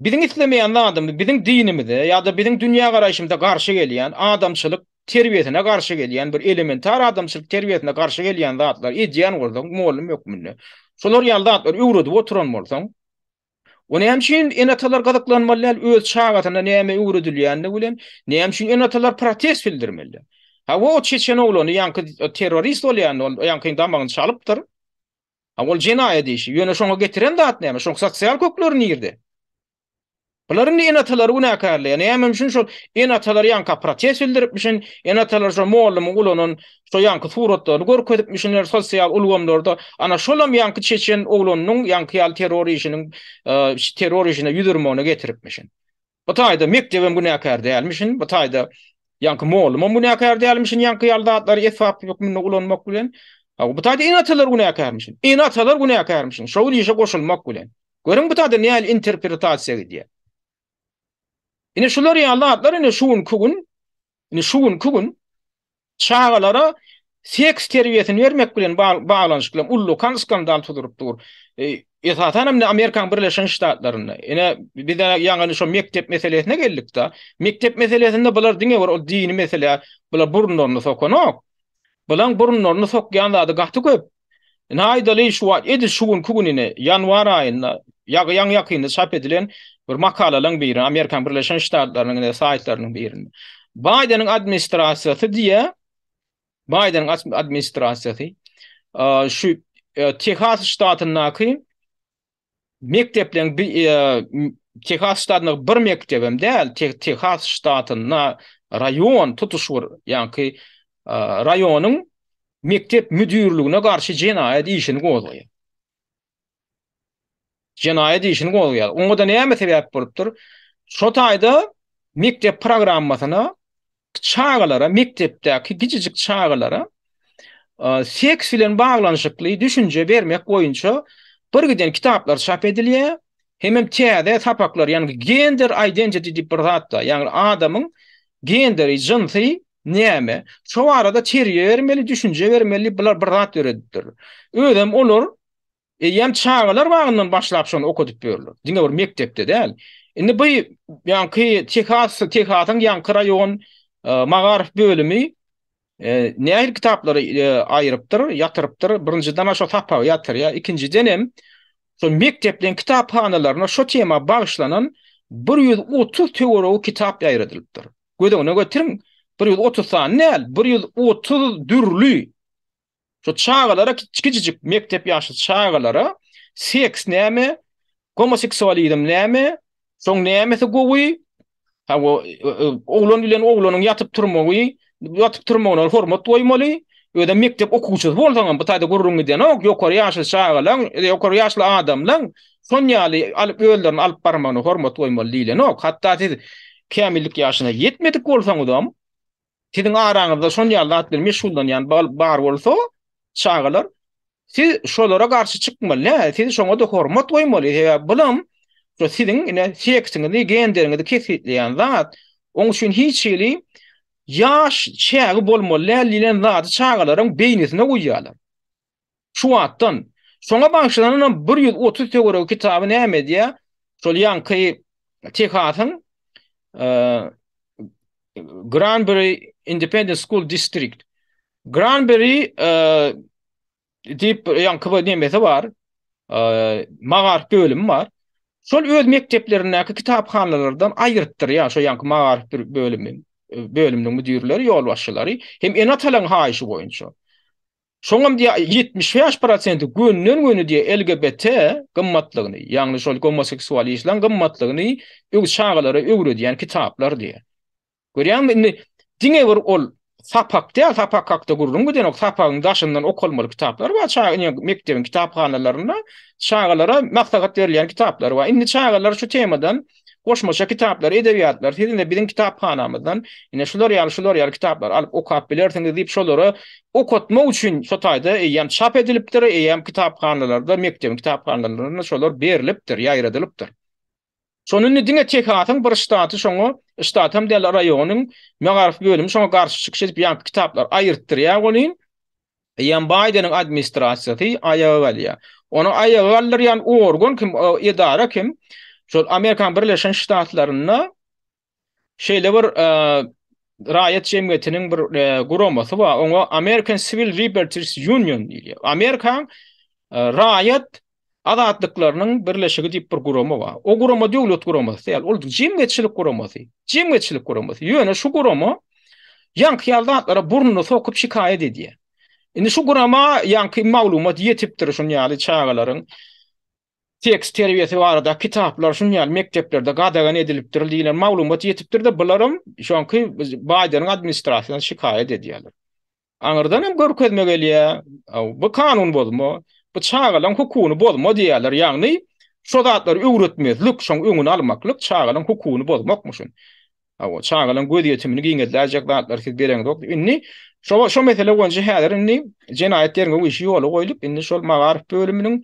Bizim islemeýän adam, bizim dinimizi, ýa da bizim dünya garayışımıza garşy gelen adamçılık terbiýetine garşy gelýän bir elementar adamçylyk terbiýetine garşy gelýän zatlar ideýan bolsa, mollym ýok mundy. Şolar ýalda atlar ýurdu oturan bolsa, ony hem şin enatalar gadaklanmaly, öz şagatyna näme ýurdylýandy bilen, näme şin enatalar protest bildirmeli. Ha o çeçen oglany ýanky terrorist o ýanky damagyny çalypdyr. Ha ol jinayet işi, ýöne şoňa getiren zat näme, şoň sosial köklörini ýerdi. Bularyň en atalary bu näkärli? Ýa-ni hem şu şol en atalary ýa-ni kapratis bildiripmişin, en atalary şu muallimi ulunyň şu ýa-ni suratlaryny görkezipmişinler sosial ulgamlarda. Ana şolam ýa-ni çeçen oglunyň ýa-ni ýal terroryjynyň e, terroryjyna ýüdürmegini getiripmişin. Bu taýda mekdebem bu näkär diýilmişin, bu taýda ýa-ni muallim bu näkär diýilmişin, ýa-ni ýal datlary esap ýokmyny ulunmak bilen. Ha bu taýda en atalary bu näkärmişin. En atalary bu näkärmişin. Şol ýeşe goşulmak bilen. Görüň bu taýda näil interpretasiýa gidýär. Ine şular ya Allah atlar ine şuun kugun, ine şuun kugun, çağalara seks terbiýetini vermek bilen bağlanış kılam, ullu kan skandal tudurup dur. E, esasen hem Amerikan Birleşen Ştaatlarında, ine bir de yani şu mektep meselesine geldik da, mektep meselesinde bular diňe var, o dini mesele, bular burnlarını sokan ok. Bulan burnlarını sokyan da adı gahtı köp. Naydalı şu ad, edi şuun kugun ine, yanvar ayında, yan yakında çap edilen, bir makalalan bir Amerikan Birleşen Ştatlarının sahiplerinin birini. Biden'ın administrasyonu diye Biden'ın administrasyonu e, şu e, Texas ştatına ki mekteplen e, bir Texas ştatına bir mektebim değil Texas ştatına rayon tutuşur yani ki rayonun mektep müdürlüğüne karşı cinayet işini gözleyin. cenayet işini kovuyor. Onu da neye mesele yapıp olupdur? Şu tayda miktep programmasına çağılara, miktepteki gicicik çağılara e, seks filan bağlanışıklığı düşünce vermek koyunca bir giden kitaplar çap ediliyor. Hemen tiyade tapaklar, yani gender identity dip bir zatta, yani adamın gender identity Neme? Şu arada çeriye vermeli, düşünce vermeli, bunlar bir rahat yöredildir. olur, E, yem çağalar bağından başlap şonu okudup berler. Dinge bir mektepde de. Indi bu yani ki Texas Texas'ın yani krayon e, mağarif bölümi e, nehir kitapları e, ayırıptır, yatırıptır. Birinci dana şo tapa yatır ya. İkinci denem şo mektepden kitap hanalarına şo tema bağışlanan 130 teori o kitap ayırıdılıptır. Gödüğüne götürün 130 tane ne? 130 dürlü şu çağalara çikicicik mektep yaşlı çağalara seks näme homoseksualizm näme soň näme sugwy hawa oglan bilen oglanyň ýatyp turmagy ýatyp turmagyna hormat goýmaly öde mektep okuwçy bolsaňam bu taýda gurrungy diýen ok ýokary ýaşly çağalaň ýokary ýaşly adamlaň sonýaly alyp öldürmän alyp barmagyna hormat goýmaly diýen ok hatda siz kämillik ýaşyna ýetmedik bolsaňam Tidin aranyzda sonyalda atlar meşhuldan yan bar bolsa, çağalar. Siz şolara qarşı çıkmal, ne? Siz şoma da hormat qoymal, ya bilim, şo sizin ne seksiniz, ne gendiriniz, kesitli zat. Onun üçün hiç şeyli yaş çağı bolmal, ne lilen zat çağılarım beynisine uyalım. Şu attan. Şoma başlanan 130 teoriq kitabı ne mi diye? Şo yan kıyı e, Grandbury Independent School District. Granberry e, deyip, yani kıvı nemesi var. E, mağar bölümü var. Şol öz mekteplerine ki kitaphanlardan ayırttır yani şu yankı mağar bölümü e, bölümünün müdürleri, yolbaşçıları hem en atalan haişi boyunca. Şoňam diýär 75% günden gönü diya LGBT gymmatlygyny, ýagny şol homoseksual islan gymmatlygyny öz şaýlara öwredýän kitaplar diýär. Görýän indi diňe bir ol sapak diye sapak kakta gurdum gu den o kitaplar va çağ mektebin kitaphanalarında çağlara maksat berilýän kitaplar va indi çağlar şu temadan hoşmuşa kitaplar edebiyatlar de birin kitaphanamızdan yine şular yar şular yar kitaplar alıp o kapiler sen deyip şolara o kotma için şotayda ediliptir, çap edilipdir yani e, kitaphanalarda mektebin kitaphanalarında şolar berilipdir, yayradiliptir. Sonu ne dinge tekatın bir statı şoňa statam diýil raýonyň magarif bölümi şoňa garşy çykyş edip ýan kitaplar aýyrtdyr ýa goňyň. Ýan Baýdenň administrasiýasy aýaga galýa. Onu aýaga galýar ýan Oregon kim edara kim? Şo Amerikanyň Birleşen Ştatlaryna şeyle bir e, raýat jemgyýetiniň bir e, gurumy American Civil Liberties Union diýilýär. Amerikan e, raýat Adatlıklarının birleşigi dip bir guroma wa. O gurama döwlet guroma, sel ol jemgyetçilik guroma. Jemgyetçilik guroma. Ýöne şu guroma ýan kiýaldatlara burnuny sokup şikayet edýär. Indi şu guroma ýan kiý maglumat ýetipdir şu ýaly çağalaryň tekst terbiýeti barada kitaplar şu ýaly mekteplerde gadagany edilipdir diýilen maglumat ýetipdir de bularym şu an kiý biz baýdaryň administrasiýasyna şikayet edýärler. Aňyrdanam gorkutmagalyar. Bu kanun bolmaly. bu çağalan hukukunu bozma diýerler. Ýagny şodatlar öwretmezlik, şoň öňüni almaklyk çağalan hukukunu bozmakmyşyn. Awa çağalan gödi ýetimini giňetläjek zatlar ki bereň dok. Inni şo şo mesele gonçy häder inni jenayet derňe wiş ýol goýulyp inni şol magaryp bölüminiň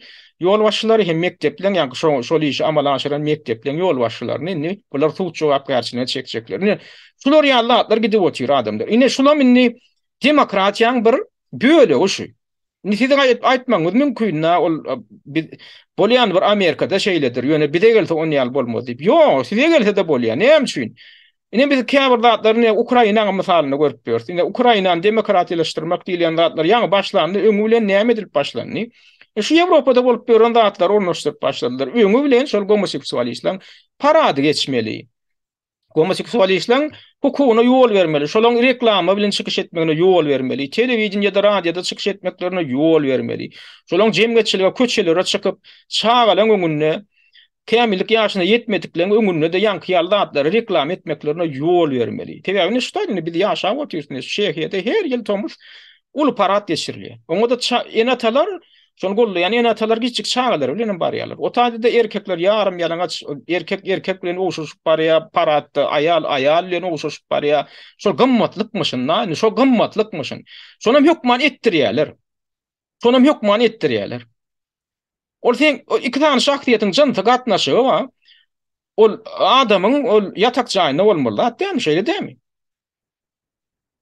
ýol başçylary hem mekdepleň ýa-da şo şol iş amala aşyran mekdepleň ýol başçylaryny inni bular suw çowap garçyna çekçekler. Inni şular ýa atlar gidip otyr adamlar. Inni şolam inni demokratiýaň bir bölegi şu. Ni Nisiden ayet aytman gudmin kuyna ol bir bolyan bir Amerika'da şeyledir. Yöne bir de gelse on yal bolmo dip. Yo, size gelse de bolyan. Nem çün? Ine biz kiyabır datlarını Ukrayna'nın misalını görüp görs. Ine Ukrayna'nın demokratileştirmek değil yan datlar yan başlandı. Ümü bilen neyem edilip E şu Avrupa'da bolup bir on datlar onlaştırıp başlandılar. Ümü bilen sol gomoseksualistlerin paradı Gomosexual islang hukuna yol vermeli. Şolong reklama bilen çıkış etmegine yol vermeli. Televizyon ýa-da radiýada çıkış etmeklerine yol bermeli. Şolong jemgeçilige köçeler çykyp çağalan öňünde kämillik ýaşyna yetmedikleri öňünde de ýan kiyalda atlary reklam etmeklerine yol vermeli. Tebiýetini şolany bilýär ýaşaýan wagtyňyzda şeýle her ýyl tomuş ulparat geçirilýär. Oňa da enatalar talar Şonu gollu yani ene talar gitçik çağalar bilenin bariyalar. O tadı erkekler yarım yalangaç erkek erkek bilen oğuşuşuk bariya paratı ayal ayal bilen oğuşuşuk bariya. Şo gımmatlıkmışın na yani şo gımmatlıkmışın. Sonum hükman ettiriyalar. Sonum hükman ettiriyalar. Ol sen iki tane şahsiyetin cıntı katnaşı ama ol adamın ol yatak cahinde olmurla değil mi şöyle değil mi?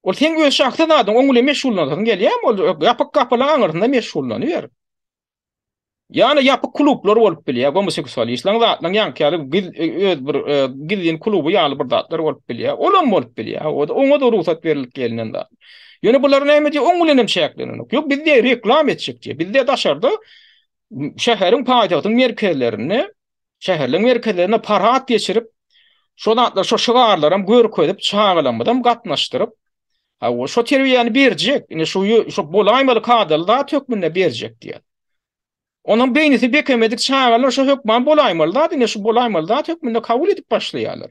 Ol sen öz şahsiyetin adın onguli meşhurlanatın geliyem ol yapık kapılan anırında meşhurlanıyor. Yani yapı klublar olup bile ya homoseksual işlang zatlang yan kyalı e, bir e, girdin kulübü yalı bir zatlar olup bile ya olup bile o da ona da ruhsat verilip gelinen da. Yani bunlar ne demek ya onun önem şey Yok de reklam etcek diye. bizde de taşardı şehrin paydağının merkezlerini, şehrin merkezlerine para at geçirip şu zatlar şu şıvarlar hem gör koyup çağırılamadım katnaştırıp ha o şu terbiyeni verecek. Yani şu şu bolaymalı kadılar da tökmünle verecek diyor. Onun beynisi bekemedik çağırlar, şu hükman bolaymalı da, dine şu bolaymalı da, hükmünde kabul edip başlayalar.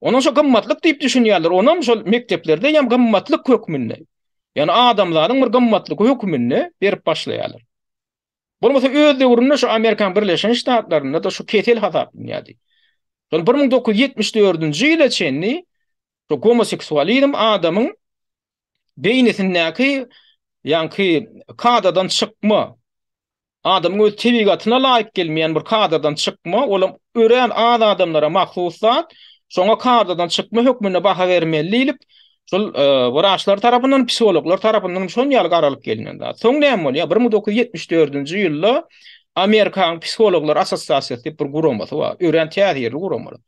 Onun şu kımmatlık deyip düşünüyorlar. Onun şu mekteplerde yam kımmatlık hükmünde. Yani adamların bir gımmatlık verip başlayalar. Bunu mesela öz devrinde şu Amerikan Birleşen Ştaatlarında da şu ketel hata dünyadı. Yani 1974. yıla çenni, şu homoseksualizm adamın beynisindeki yani kadadan çıkma adam öz tebigatyna laýyk gelmeýän bir kadrdan çykma, olam örän az adamlara mahsusat, şoňa kadrdan çykma hökmüne baha bermelilip, şol wraşlar e, tarapyndan, psihologlar tarapyndan şoň ýaly garalyp gelinen. Soň näme bolýa? 1974-nji ýylda Amerikan psihologlar assosiasiýasy diýip bir gurum bolsa, ören täzeýer gurum bolar.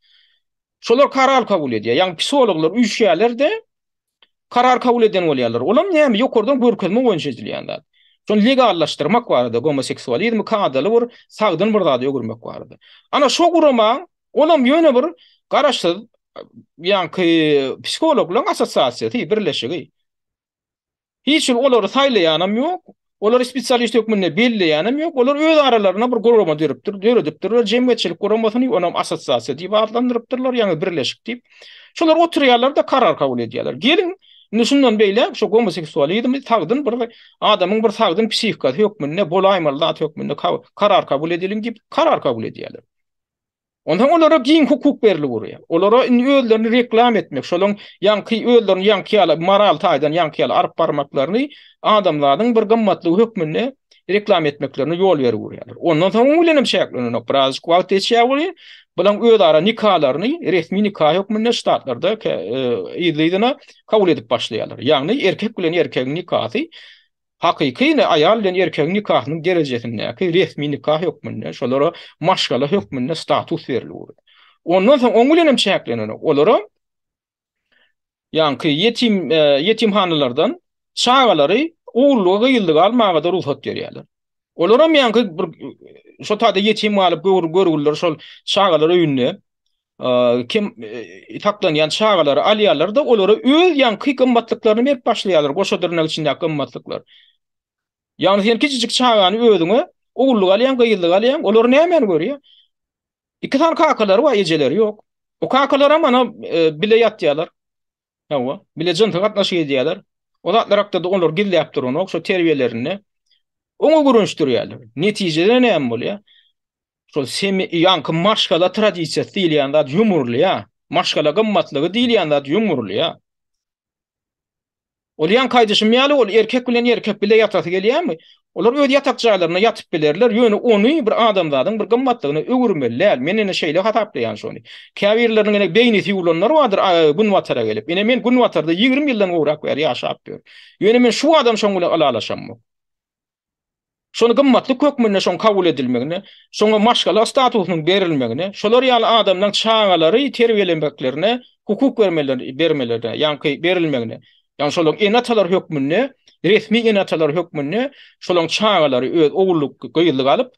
Şolar karar kabul edýär. Ýa-ni psihologlar üýşýärler-de karar kabul eden bolýarlar. Olam näme? Ýokurdan görkezme boýunça edilýär. Şol legallaşdyrmak barady, homoseksualizm kadaly bir sagdan bir zady ögürmek barady. Ana şo guruma onam ýöne bir garaşdy. Yani ki psikologlar asosiasiýa diýip birleşigi. Hiç şol olary saýlaýanam ýok. Olar spesialist ýok mynda belli ýanam ýok. Olar öz aralaryna bir guruma diripdir, diripdir. Jemgyýetçilik guramasyny onam asosiasiýa diýip adlandyrypdyrlar, ýa-ni birleşik diýip. Şolar oturýarlar da karar kabul edýärler. Gelin, Nusundan beýle şu homoseksual ýetim tagdyn bir adamyň bir tagdyn psihikasy ýokmy, ne bolaýmaly zat ýokmy, ne karar kabul edilin gibi karar kabul edýärler. Ondan olara giň hukuk berli gurýar. Olara öýlerini reklam etmek, şolun ýanky öýlerini ýanky ýaly moral taýdan ýanky ýaly arp barmaklaryny adamlaryň bir gymmatly hukmyny reklam etmeklerini yol verip Ondan sonra ulanyp şeýle, no, biraz kwalite şeýle, Bulan öz ara nikahlarını resmi nikah hükmü ne statlarda e, izlidina kabul edip başlayalar. Yani erkek bilen erkek nikahı hakiki ne ayal bilen erkek nikahının derecesinde ki resmi nikah hükmü ne şolara maşkala hükmü ne status verilir. Ondan sonra onu lenem çeklenen olur. Yani yetim e, yetim hanelerden çağaları oğulluğa yıldık almağa da ruhsat veriyorlar. Olaram yani bir şo tada yetim alıp görür görürler şol şağalar öyünü. E, kim e, itaklan taklan yani aliyalar da olara öl yani kıy kımmatlıklarını bir başlayalar. Koşa dırnak içinde kımmatlıklar. Yani sen kiçicik şağanı öldüğünü oğulluk aliyan kıyıldık aliyan olor ne hemen görüyor? tane kakalar var eceleri yok. O kakalar ama e, bile yat diyalar. bile cıntı katlaşıyor diyalar. O da atlarak da onlar gildi yaptır onu. Şu terbiyelerini. Onu көрүнүштүр яды. Neticede нем ya. я? Шол семи янкы маршкала традиция дил янда юмурлу я. Маршкала гымматлыгы дил янда юмурлу я. Ol kaydışım yali ol erkek bilen erkek bile yatatı geliyem mi? Olar öde yatak çaylarına yatıp bilerler. Yönü onu bir adamdadın bir gımmatlığını öğürmeler. Menen şeyle hataplı yani şunu. Kavirlerin yine beyni tiyulonlar vardır gün vatara gelip. Yine men gün vatarda 20 yıldan uğrak ver yaşa apıyor. Yönü men şu adam şangula ala mı? şonu gymmatly kökmünne şon kabul edilmegine, şonga maşgala statusunun berilmegine, şolary ýaly adamdan çağalary terbiýelenmeklerine hukuk bermeleri bermelerine, ýa-ni berilmegine. Ýa-ni şol enatalar hökmünne, resmi enatalar hökmünne şolary çağalary öz oğulluk goýulyk alyp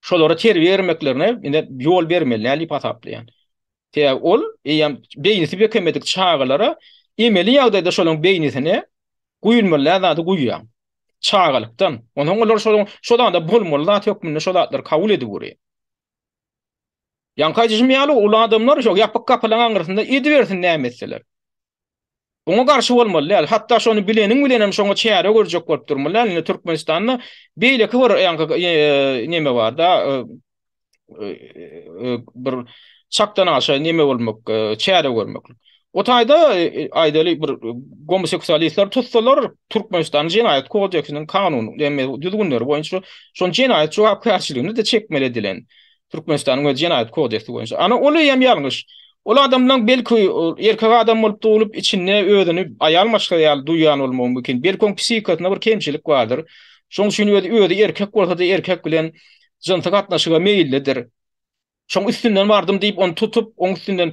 şolary terbiýe ermeklerine ýene ýol bermeli, ýa-ni patapdy. Te, ol, e ýa-ni beýnisi bekemedik çağalara Emeli ýagdaýda şolary beýnisini Guyulmalla da da guyuyam. çağalıktan. Onun olur şolun şodan da bulmur lat yok mu şolatlar kabul ediyor. Yan kaçışım yalı ulu adamlar şok yapıp kapılan angırsında idi versin ne Buna karşı olmalı. Hatta şonu bilenin bilenim şonu çeyre görecek korup durmalı. Yani Türkmenistan'da beyle kıvır e, e, e, bir çaktan aşağı neme olmak, görmek. O taýda e, e, aýdaly bir e, gomoseksualistler tutsalar Türkmenistan jenayat kodeksiniň kanuny demi düzgünler boýunça şoň jenayat jogapkärçiligini de çekmeli dilen. Türkmenistanyň jenayat kodeksi boýunça. Ana ol ýem ýalňyş. Ol adamdan belki erkek adam bolup tutulup içinde özüni aýal maşgary ýaly duýan bolmagy mümkin. Belki psikotna bir kemçilik bardyr. Şoň üçin özü özü erkek bolsa da erkek bilen jynsy tagatnaşyga meýillidir. Şoň üstünden wardym diýip onu tutup, onuň üstünden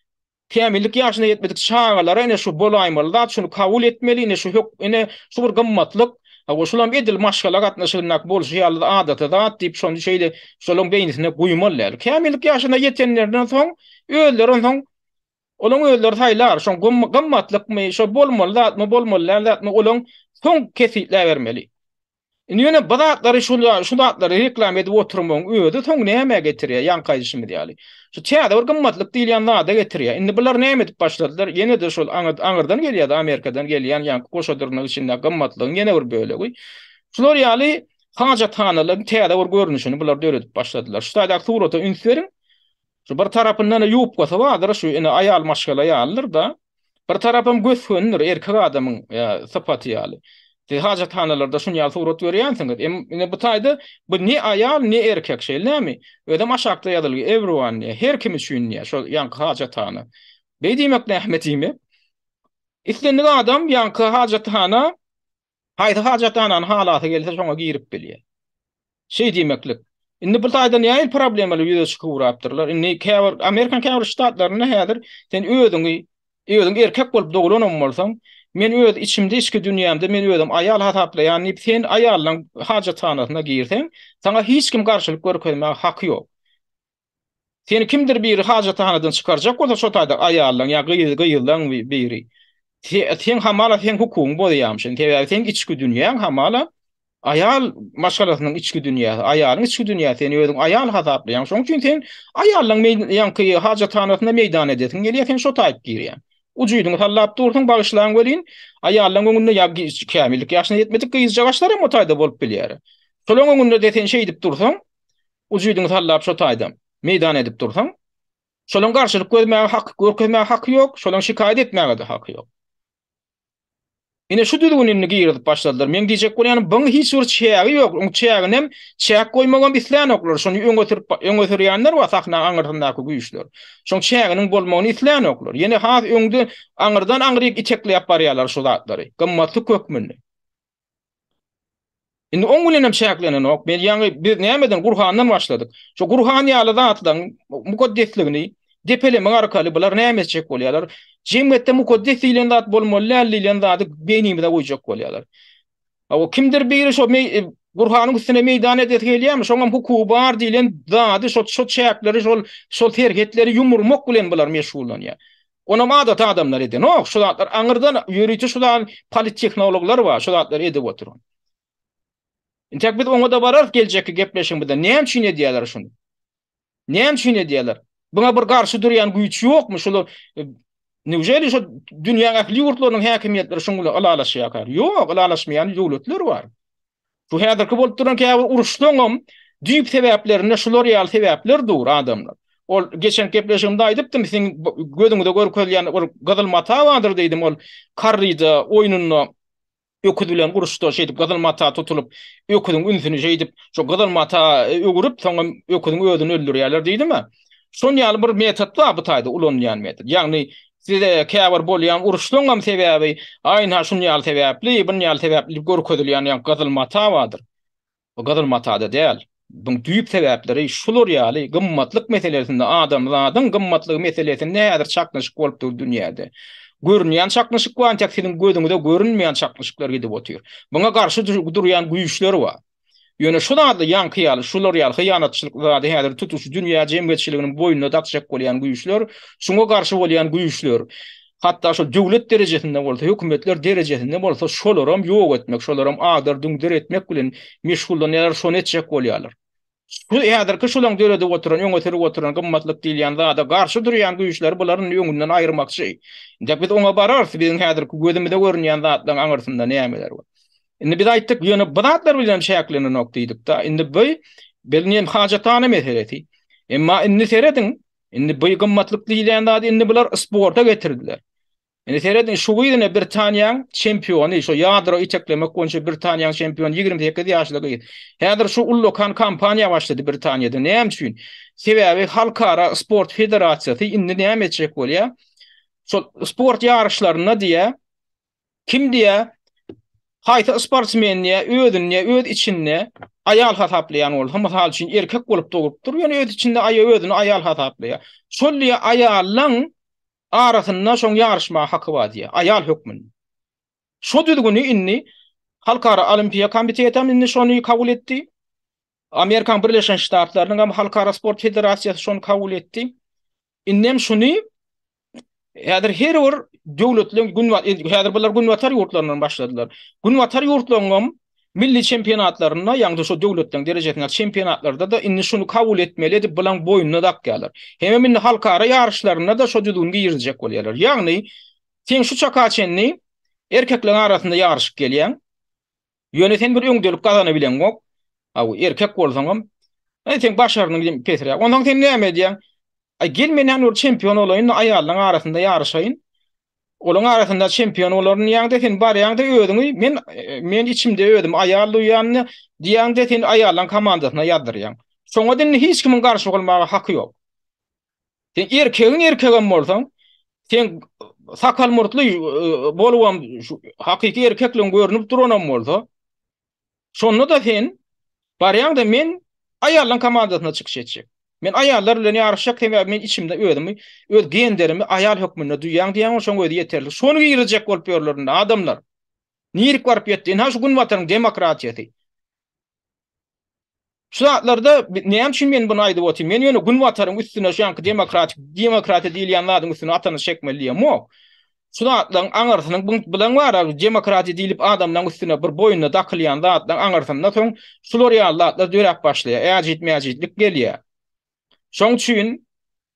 kämillik ýaşyna ýetmedik şaýlara ene şu bolaýmaly, da şunu kabul etmeli, ene şu hök ene şu bir gymmatlyk Awa şolam edil maşgala gatnaşylnak bol şeýle adaty zat diýip şonu şeýle şolam beýnisine guýmalar. Kämillik ýaşyna ýetenlerden soň öldürin soň Olan öldür taylar, şon gammatlık mı, şon bolmalı da atma, bolmalı da atma, olan son kesikle vermeli. Ini yöne bada atları, şu, şu reklam edip oturmağın öldü, son neyeme getiriyor, yan kaydışı mı diyalı. Şu çeýde bir gymmatlyk diýilýän da getirýär. Indi bular näme edip başladylar? Ýene de şol aňyr aňyrdan gelýär, Amerikadan gelýän, ýa-ni goşadyrynyň içinde gymmatlygyň ýene bir bölegi. Şular ýaly haňaja tanalyk çeýde bir görnüşini bular döretip başladylar. Şu taýda Turota ünsüleriň şu bir tarapyndan ýuwup gysa wadyr, şu ýene aýal maşgala ýalyr da. Bir tarapym göz könür erkek adamyň ýa sapaty ýaly. Te haja tanalarda şun ýaly surat berýänsin. Emme bu taýda bu ni aýal ni erkek şeýle näme? Öde maşakda ýadylgy everyone her kim üçin ýa şol ýanky haja tanany. Beýdimek rahmetimi. Islendi adam ýanky haja hana, Haýda haja tanany halaty gelse şoňa girip bilýär. Şey diýmekli. Inni bu taýda näme problem alýar ýa-da Inni Amerikan kämir ştatlaryna häzir sen öýdüňi, öýdüň erkek bolup doglanan bolsaň, Men öz içimde içki dünyamda men öwdim ayal hatapla yani sen ayalın haca tanatna girsen, sana hiç kim karşılık görüp görme hakkı yok. Seni kimdir bir haca tanadan çıkaracak o da şotada ayalın ya gıyıl gıyıldan biri. Sen hamala sen hukukun bu diyamsın sen içki dünyan hamala ayal maşalatın içki dünya ayalın içki dünya seni öwdim ayal hatapla yani şonçün sen ayalın meydan yani haca tanatna meydan edesin, geliyor sen şotayıp giriyorsun. Ucu idin salla ap dursan, bagishlayan golin, aya allan gununna kamillik yasna yetmetik ki izcagaçlara motayda volk bil yara. Solon gununna deten shaydip dursan, ucu idin salla ap meydan edip dursan, solon karsir, gurkizmaya haq yok, solon shikaid etmaya da haq yok. Ine şu düdügün inni giyirip başladılar. Men diýjek bolýan, "Bun hiç bir çägi ýok, onuň çägini hem çäk goýmagan bislän oklar." Şonu ýöňe götürip, ýöňe götürýänler we sahna aňyrdaky güýçler. Şoň çäginiň bolmagyny islän oklar. Ýene haýat öňdi aňyrdan aňyryk içekli ýaparýarlar şu zatlary. Gymmatly kökmünde. Indi öňüňden hem çäklenen ok, men ýangy bir nämeden gurhandan başladyk. Şo gurhany ýaly zatlaryň mukaddesligini, Depele mangar kalı bular ne emes çek bolyalar. Cemiyette mukaddes ilen dat bolmollar ilen dat benim de uçak bolyalar. o kimdir bir şo me Burhanın e, üstüne meydan edet geliyam şoğum huku bar dilen dat şo şo çekleri şo şo terketleri yumurmak bilen bular meşhurlan ya. Ona ma da adamlar edin. Oh şo atlar angırdan yürüçü şo lan politik var şo atlar edip oturun. İntekbet onda barar gelecek gepleşim bu da. Ne hem şine diyalar şunu. Ne hem diyalar. Buna bir garşı duryan güýç ýokmy? Şol e, Nijeri şu dünýäň akly ýurtlarynyň häkimetleri şoňla alalaşýar. Ýok, alalaşmaly, ýani döwletler bar. Bu häder köp bolup duran käbir uruşdan hem düýp sebäpleri, näşe şol real sebäpler dur adamlar. Ol geçen kepleşimde aýdypdym, sen gödüňde görüp köl, bir gadyl mata wadyr diýdim, ol karryda oýununy ýokud bilen uruşdy, şeýdip gadyl mata tutulup, ýokudyň ünsini şeýdip, şo gadyl mata ögürüp, soňra ýokudyň ödünü öldürýärler diýdim diýdimmi? Sonyal bir metod da bu taýda ulanylan metod. Ýagny sizde käwer bolýan hem sebäbi aýna şunyal sebäpli, bunyal sebäpli görkezilýän ýa-ni gazal mata wadyr. Bu gazal mata da däl. Bu düýüp sebäpleri şulur ýa gymmatlyk meselelerinde adam zadyň gymmatlygy meselelerinde nädir çaknyşyk bolup dur dünýäde. Görünýän çaknyşyk bolan täkdiň gödüňde görünmeýän çaknyşyklar gidip otyr. Buna garşy durýan güýçler bar. Yöne şu da adlı yan kıyalı, şu loryal hıyanatçılık da adı hiyadır tutuşu dünya cemgeçiliğinin boyununa dakçak koliyan güyüşlör, şunga karşı koliyan güyüşlör. Hatta şu devlet derecesinde bolsa, hükümetler derecesinde bolsa, şolorom yoğuk etmek, şolorom ağdır, dündir etmek gülün, meşgullu neler son etcek koliyalar. Bu ýa-da köşülen döredi oturan, ýöňe terip oturan gymmatlyk diýilýän zada garşy durýan güýçler bularyň ýöňünden aýyrmakçy. Depet oňa bararsy, biziň häzirki gödümde görünýän zatlaryň aňyrsynda näme bar? Indi biz aýtdyk, ýöne bunatlar bilen şeýaklyny nokta ýdyk da, indi bu bilinýän hajatany meseleti. Emma indi seredin, indi bu gymmatlyk diýilen da, indi bular sporta getirdiler. Indi seredin şu gyýdyna Britaniýa çempiony, şu ýadro içeklemek bolan şu Britaniýa çempiony 28 ýaşlyk gyýdy. Häzir şu ullu kan kampaniýa başlady Britaniýada. Näme üçin? Sebäbi halkara sport federasiýasy indi näme etjek Şu sport ýarışlaryna diýe kim diye, Hayta sportmenne, öwdünne, öwd içinne ayal hataplayan bolsa, mesal üçin erkek bolup dogup dur, ýöne öwd içinde aýa öwdünü ayal hataplaýa. Şolly ayalyň arasynda şoň ýarışma hakky bar diýe, ayal hökmün. Şo düdügüni inni halkara olimpiýa komitetem inni şonu kabul etdi. Amerikan Birleşen Ştatlarynyň hem halkara sport federasiýasy şonu kabul etdi. Innem şonu Ädir herwür döwletlen gün e, häzir bular gün watar ýurtlarından başladylar. Gün watar ýurtlanyň milli çempionatlarına yani da şu devletten derecesine çempionatlarda da inni şunu kabul etmeli edip bulan boyununa da gelir. Hemen inni halka ara yarışlarına da şu düdüğün girecek oluyorlar. Yani sen şu çaka erkekler erkeklerin arasında yarış geliyen yöneten bir öngdörlük kazanabilen yok. Abi erkek olsan am. Ne sen başarını gidin Petra. Ondan sen ne emediyen? Ay gelmenen or çempion olayın ayarlığın arasında yarışayın. Olan arasında şempiyon olorun yan sen bar yan de men men içimde ödüm ayarlı uyanı diýende desin ayarlan komandasına yadıryan. Soňa den hiç kimin garşy bolmagy hakky ýok. Sen erkegin erkegin bolsaň, sen sakal murtly bolwam hakyky erkekligiň görnüp duranam bolsa, şonda da sen bar yan de men ayarlan komandasyna çykyş Men ayarlar bilen yarışak temi men içimde ödüm. Öz genderimi ayal hükmüne duyan diyen şoň goýdy ýeterli. Şonu girecek bolup ýörler adamlar. Nirik barp ýetdi. Näçe gün watan demokratiýeti. Şu saatlarda näme üçin men bunu aýdyp otyrym? Men ýöne gün watarym üstüne şoňky demokratik demokrati diýilýän adam üstüne atany çekmeliýem. Mo. Şu saatlaryň aňyrsynyň bu bilen bar, demokrati diýilip adamlaryň üstüne bir boýuna daklyýan zatlaryň aňyrsynyň soň şu loryýallar da döräp başlaýar. Ejetmejetlik gelýär. Şoň üçin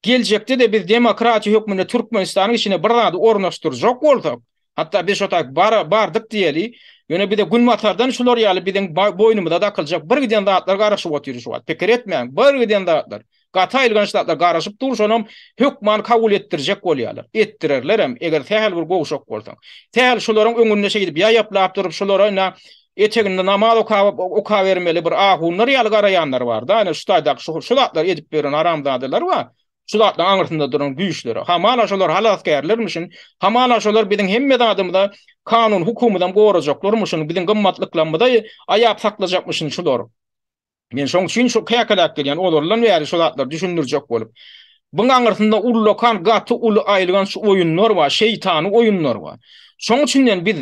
geljekde de biz demokratiýa hökmüne Türkmenistan içine bir zat ornaşdyr joq boldyk. Hatta biz şo bar bardyk diýeli, ýöne bir de günmatlardan şular ýaly biziň boýnumyzda da kılçak bir giden zatlar garaşyp oturýar. Pikir etmeň, bir giden zatlar gata ýylgan şatlar garaşyp durýar, şonam hökmüni kabul etdirjek bolýarlar. Ettirerler hem eger täher bir gowşak bolsa. Täher şularyň öňünde şeýle bir ýa ýaplap durup şularyň eteginde namaz okaw okaw bir ahunlar ýaly var var da ana ustada şulatlar edip beren aramdadylar va, şulatda aňyrtynda duran güýçleri hamal aşolar halat gerlermişin hamal aşolar da kanun hukumdan gorajaklarmyşyn biziň gymmatlyklanmada ayap saklajakmyşyn şular men şoň üçin şu kaýakalak gelýän olurlar we ýaly şulatlar düşündirjek bolup Bunun arasında ullo kan gatı ulu aylığan şu oyunlar var, şeytanı oyunlar var. Şonun için biz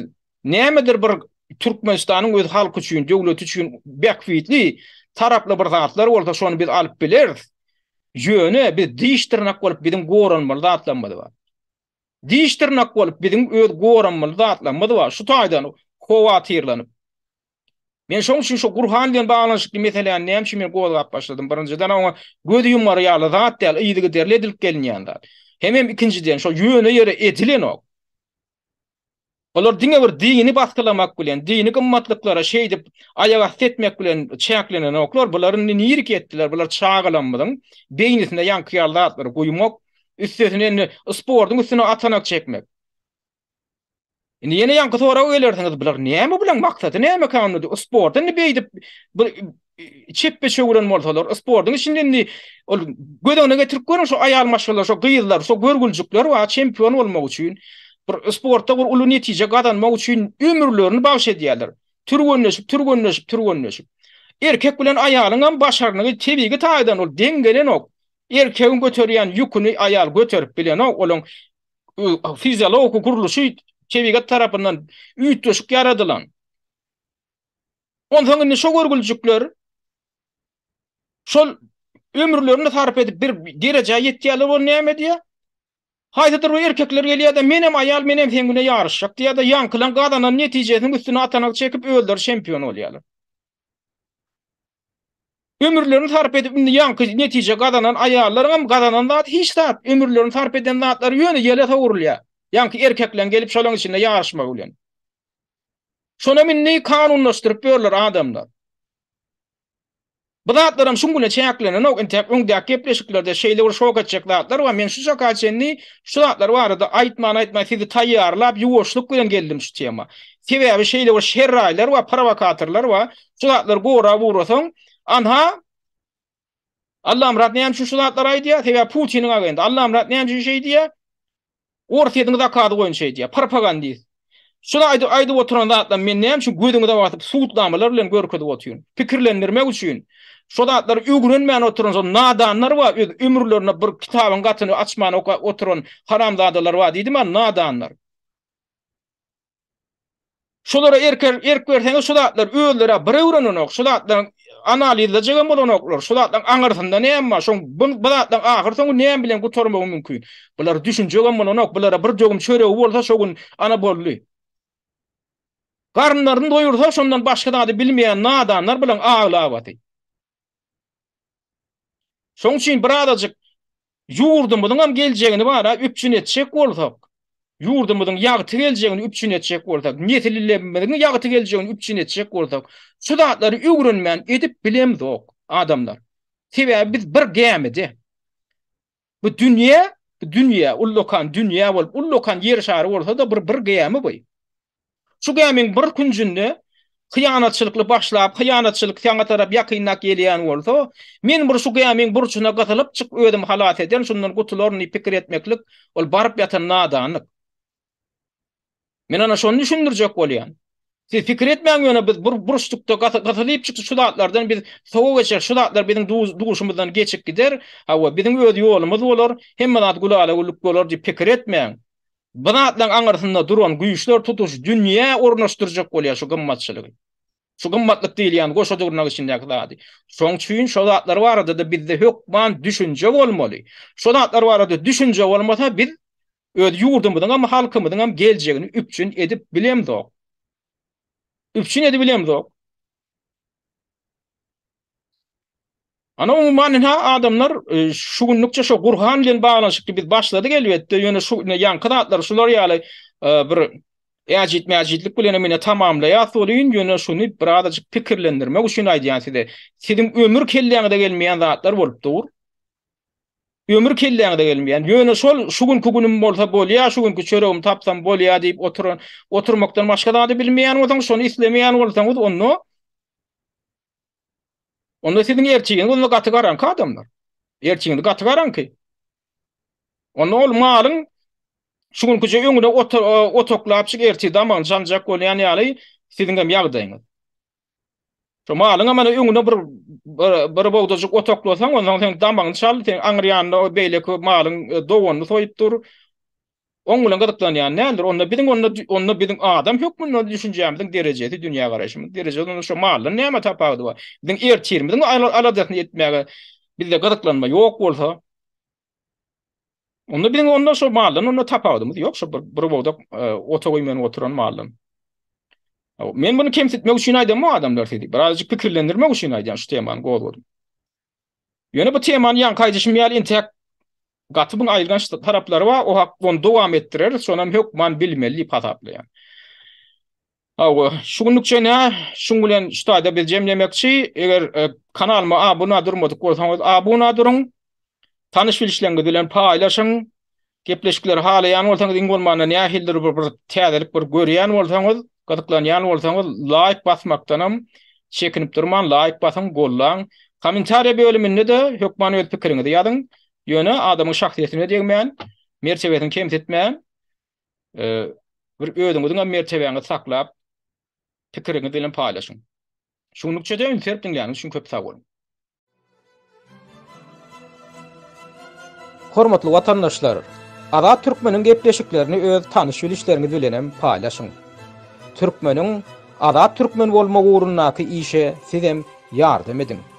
Nämedir bir Türkmenistan'ın öz halk üçin, döwlet üçin bekfitli taraply bir zatlar bolsa, şonu biz alp bileriz. Jöne biz diýiştirnäk bolup bizim goranmaly zatlanmady bar. Diýiştirnäk bolup bizim öz goranmaly zatlanmady bar. Şu taýdan kowa tirlenip. Men şoň üçin şu Gurhan bilen baglanyşyk meselelerden näme üçin gowa başladym? Birinciden o gödü ýumary ýaly zat däl, iýdigi derledilip gelýändir. Hemem ikinciden şu jöne ýere edilen Ok. Olar dinä bir diýini baskylamak bilen, diýini gymmatlyklara şey dip ayağa hetmek bilen çäklenen oklar, bular indi niýerki etdiler, bular çağalanmadyň. Beýnisinde ýan kyýarlar goýmak, üstüne sportyň üstüne atanak çekmek. Indi ýene ýan gatora gelersiňiz, bular näme bilen maksady, näme kanuny, sporty indi beýdi bir çippe çögülen bolsalar, sportyň içinde indi gödegine getirip görüň, şu ayalmaşylar, şu gyýyllar, şu görgüljükler, o çempion bolmak üçin. bir sportda bir uly netije gazanmak üçin ömürlerini bağış edýärler. Türgönleşip, türgönleşip, türgönleşip. Erkek bilen ayalynyň başarynyň tebigi taýdan ol deňgelen ok. Erkegi göterýän ýukuny ayal göterip bilen ok, olaň fiziologik gurluşy tebigi tarapyndan üýtüşip ýaradylan. Onuň üçin şogor güljükler şol ömürlerini tarp edip bir derejä ýetdi ýaly bolmaýar Haýda durýar erkekler gelýär-de, menem aýal menem güne ýarışyk diýär yan ýankylan gadanyň netijesini üstüne atanyň çekip öldür, şampion bolýarlar. Ömürlerini tarp edip, yankı netice kazanan ayarlar ama kazanan da hiç tarp. Ömürlerini tarp eden da atlar yönü yele ki, Yankı erkeklen gelip şalan içinde yağışma ulen. Şuna minni kanunlaştırıp adamlar. Bıdaatlarım şun gülü çeyaklarına nöq intek ungdiya kepleşiklerde şeyle uru şoka çeyak daatlar Men şu şaka çeyenni şu daatlar var adı aitman aitman sizi tayyarla şu tema. Tivey abi şeyle uru şerraylar var, paravakatırlar Şu daatlar gora vurusun. Anha Allah'ım rat şu şu daatlar ay diya. Tivey putinin Allah'ım rat şu şey diya. Orsiyy orsiyy orsiyy orsiyy Şuna aýdy aýdy oturanda atlar men näme şu güýdüňi de wagtyp suwtlamalar bilen görkedip otyň. Pikirlendirmek üçin şo zatlar öwgrenmän oturan şol nadanlar we ömürlerini bir kitabyň gatyny açman oturan haram zatlar we diýdim men nadanlar. Şolara erker erkek berseň şo zatlar öwlere bir öwrenen ok şo zatlar analizlejek bolan oklar şo zatlar aňyrsynda näme şo bu zatlar ahyr soň näme bilen gutarmak mümkin. Bular düşünjek bolan ok bular bir jogum şöre bolsa şogun ana bolly. Garnlarını doyurdular, şondan başka da adı bilmeyen nadanlar bilen ağla avati. Son için bir adacık yurdu mudun am geleceğini bana üpçün etecek oltak. Yurdu mudun yağıtı geleceğini üpçün etecek oltak. Niyetililere bilmedin yağıtı geleceğini üpçün etecek edip adamlar. Tebe biz bir gemedi. Bu dünya, bu dünya, ullokan dünya, ullokan yer şahri olsa da bir gemi bu. şu gämin bir künjünde hyýanatçylykly başlap, hyýanatçylyk tiýana tarap ýakynak gelýän bolsa, men bir şu gämin burçuna gatylyp çyk ödüm halat eden, şundan gutulorny pikir etmeklik ol barap ýatan nadanlyk. Men ana şonu düşündirjek bolýan. Siz pikir etmeň ýöne biz bir burçlukda gatylyp çyk şu datlardan biz sowuk geçer, şu datlar biziň duguşymyzdan geçip gider. Hawa biziň ödü ýolumyz bolar, hemme nat gulala gulluk bolar diýip pikir etmeň. Buna atlan angarsında duran güýüşler tutuş dünýä ornaşdyrjak bolýar şu gymmatçylygy. Şu gymmatlyk diýilýän yani, goşa dogrunag içinde ýakdy. Şoň üçin şol atlar barada da bizde hökman düşünje bolmaly. Şol atlar barada düşünje bolmasa biz öz ýurdumyzyň hem halkymyzyň hem geljegini üpçün edip bilemdik. Üpçün edip bilemdik. Ana o ha adamlar e, şu günlükçe şu Kur'an e, bilen bağlanyşyk bir başlady gelipdi. Yani şu yan qanatlar şular ýaly bir ejit mejitlik bilen meni tamamla ýatlyň ýöne şuny bir adaç pikirlendirme üçin aýdýan sizde. Sizim ömür kelleňde gelmeýän zatlar bolup dur. Ömür kelleňde gelmeýän. Ýöne şol şu günkü günüm bolsa bol şu günkü çöregim tapsam bol ýa diýip oturan oturmakdan başga da bilmeýän adam şonu islemeýän bolsaňyz onno Onda sizin erçiğiniz onu gatı garan ka adamlar. Erçiğiniz gatı garan ki. Onda ol malın şuğun kucu öngüne otoklaap çık erçi daman janjak ol yani alay sizin gam yağdayınız. Şu malın amana öngüne bir bir bogdoçuk otoklaasan ondan sen daman çal sen angryanda o beyle ko malın e, doğunu soyup dur. Oňlan gatlan ýa näler? Onda biziň onda onda biziň adam ýok mu? Onda düşünjäňiň derejesi dünýä garaşmy? Derejesi onda şu maýla näme tapagdy bar? Biziň er çirmiň aladakny etmäge bizde gatlanma ýok bolsa Onda biziň onda şu maýla onda tapagdy mu? Ýok şu bir bir bolda e, otogoymany oturan maýla. Men bunu kemsitmek üçin aydan mı adamlar dedi. Birazcık pikirlendirmek üçin aydan şu temanı gol oldum. Yani bu temanı yan kaydışım yal intek gatbyň aýylgan taraplary we o hak bolan dowam etdirer sonra hök bilmeli patatlyan. Aw şu günlükçe Şungulen şu bilen ştada bir jemlemekçi eger e, kanalma ma abuna durmadyk bolsa abuna durun tanış bilişlen gidilen paylaşyň gepleşikler hala ýany bolsa diň bolmanyň nä hildir bir bir täderlik bir görýän bolsa gatlan ýany bolsa laik basmakdanam çekinip durman laik basan gollan kommentariýa bölümini de hökmanyň ölüp kiriňdi ýadyň Yöne, adamın şahsiyetine degmeyen, mertebesini kemsetmeyen, e, bir ödüngüdün a mertebeni saklap, pikirini dilin paylaşın. Şunlukça da ünserp dinleyeniz şun köp sağ olun. Hormatlı vatandaşlar, Ara Türkmenin gepleşiklerini öz tanış bilişlerini bilenem paylaşın. Türkmenin adat Türkmen olma uğrunnaki işe sizem yardım edin.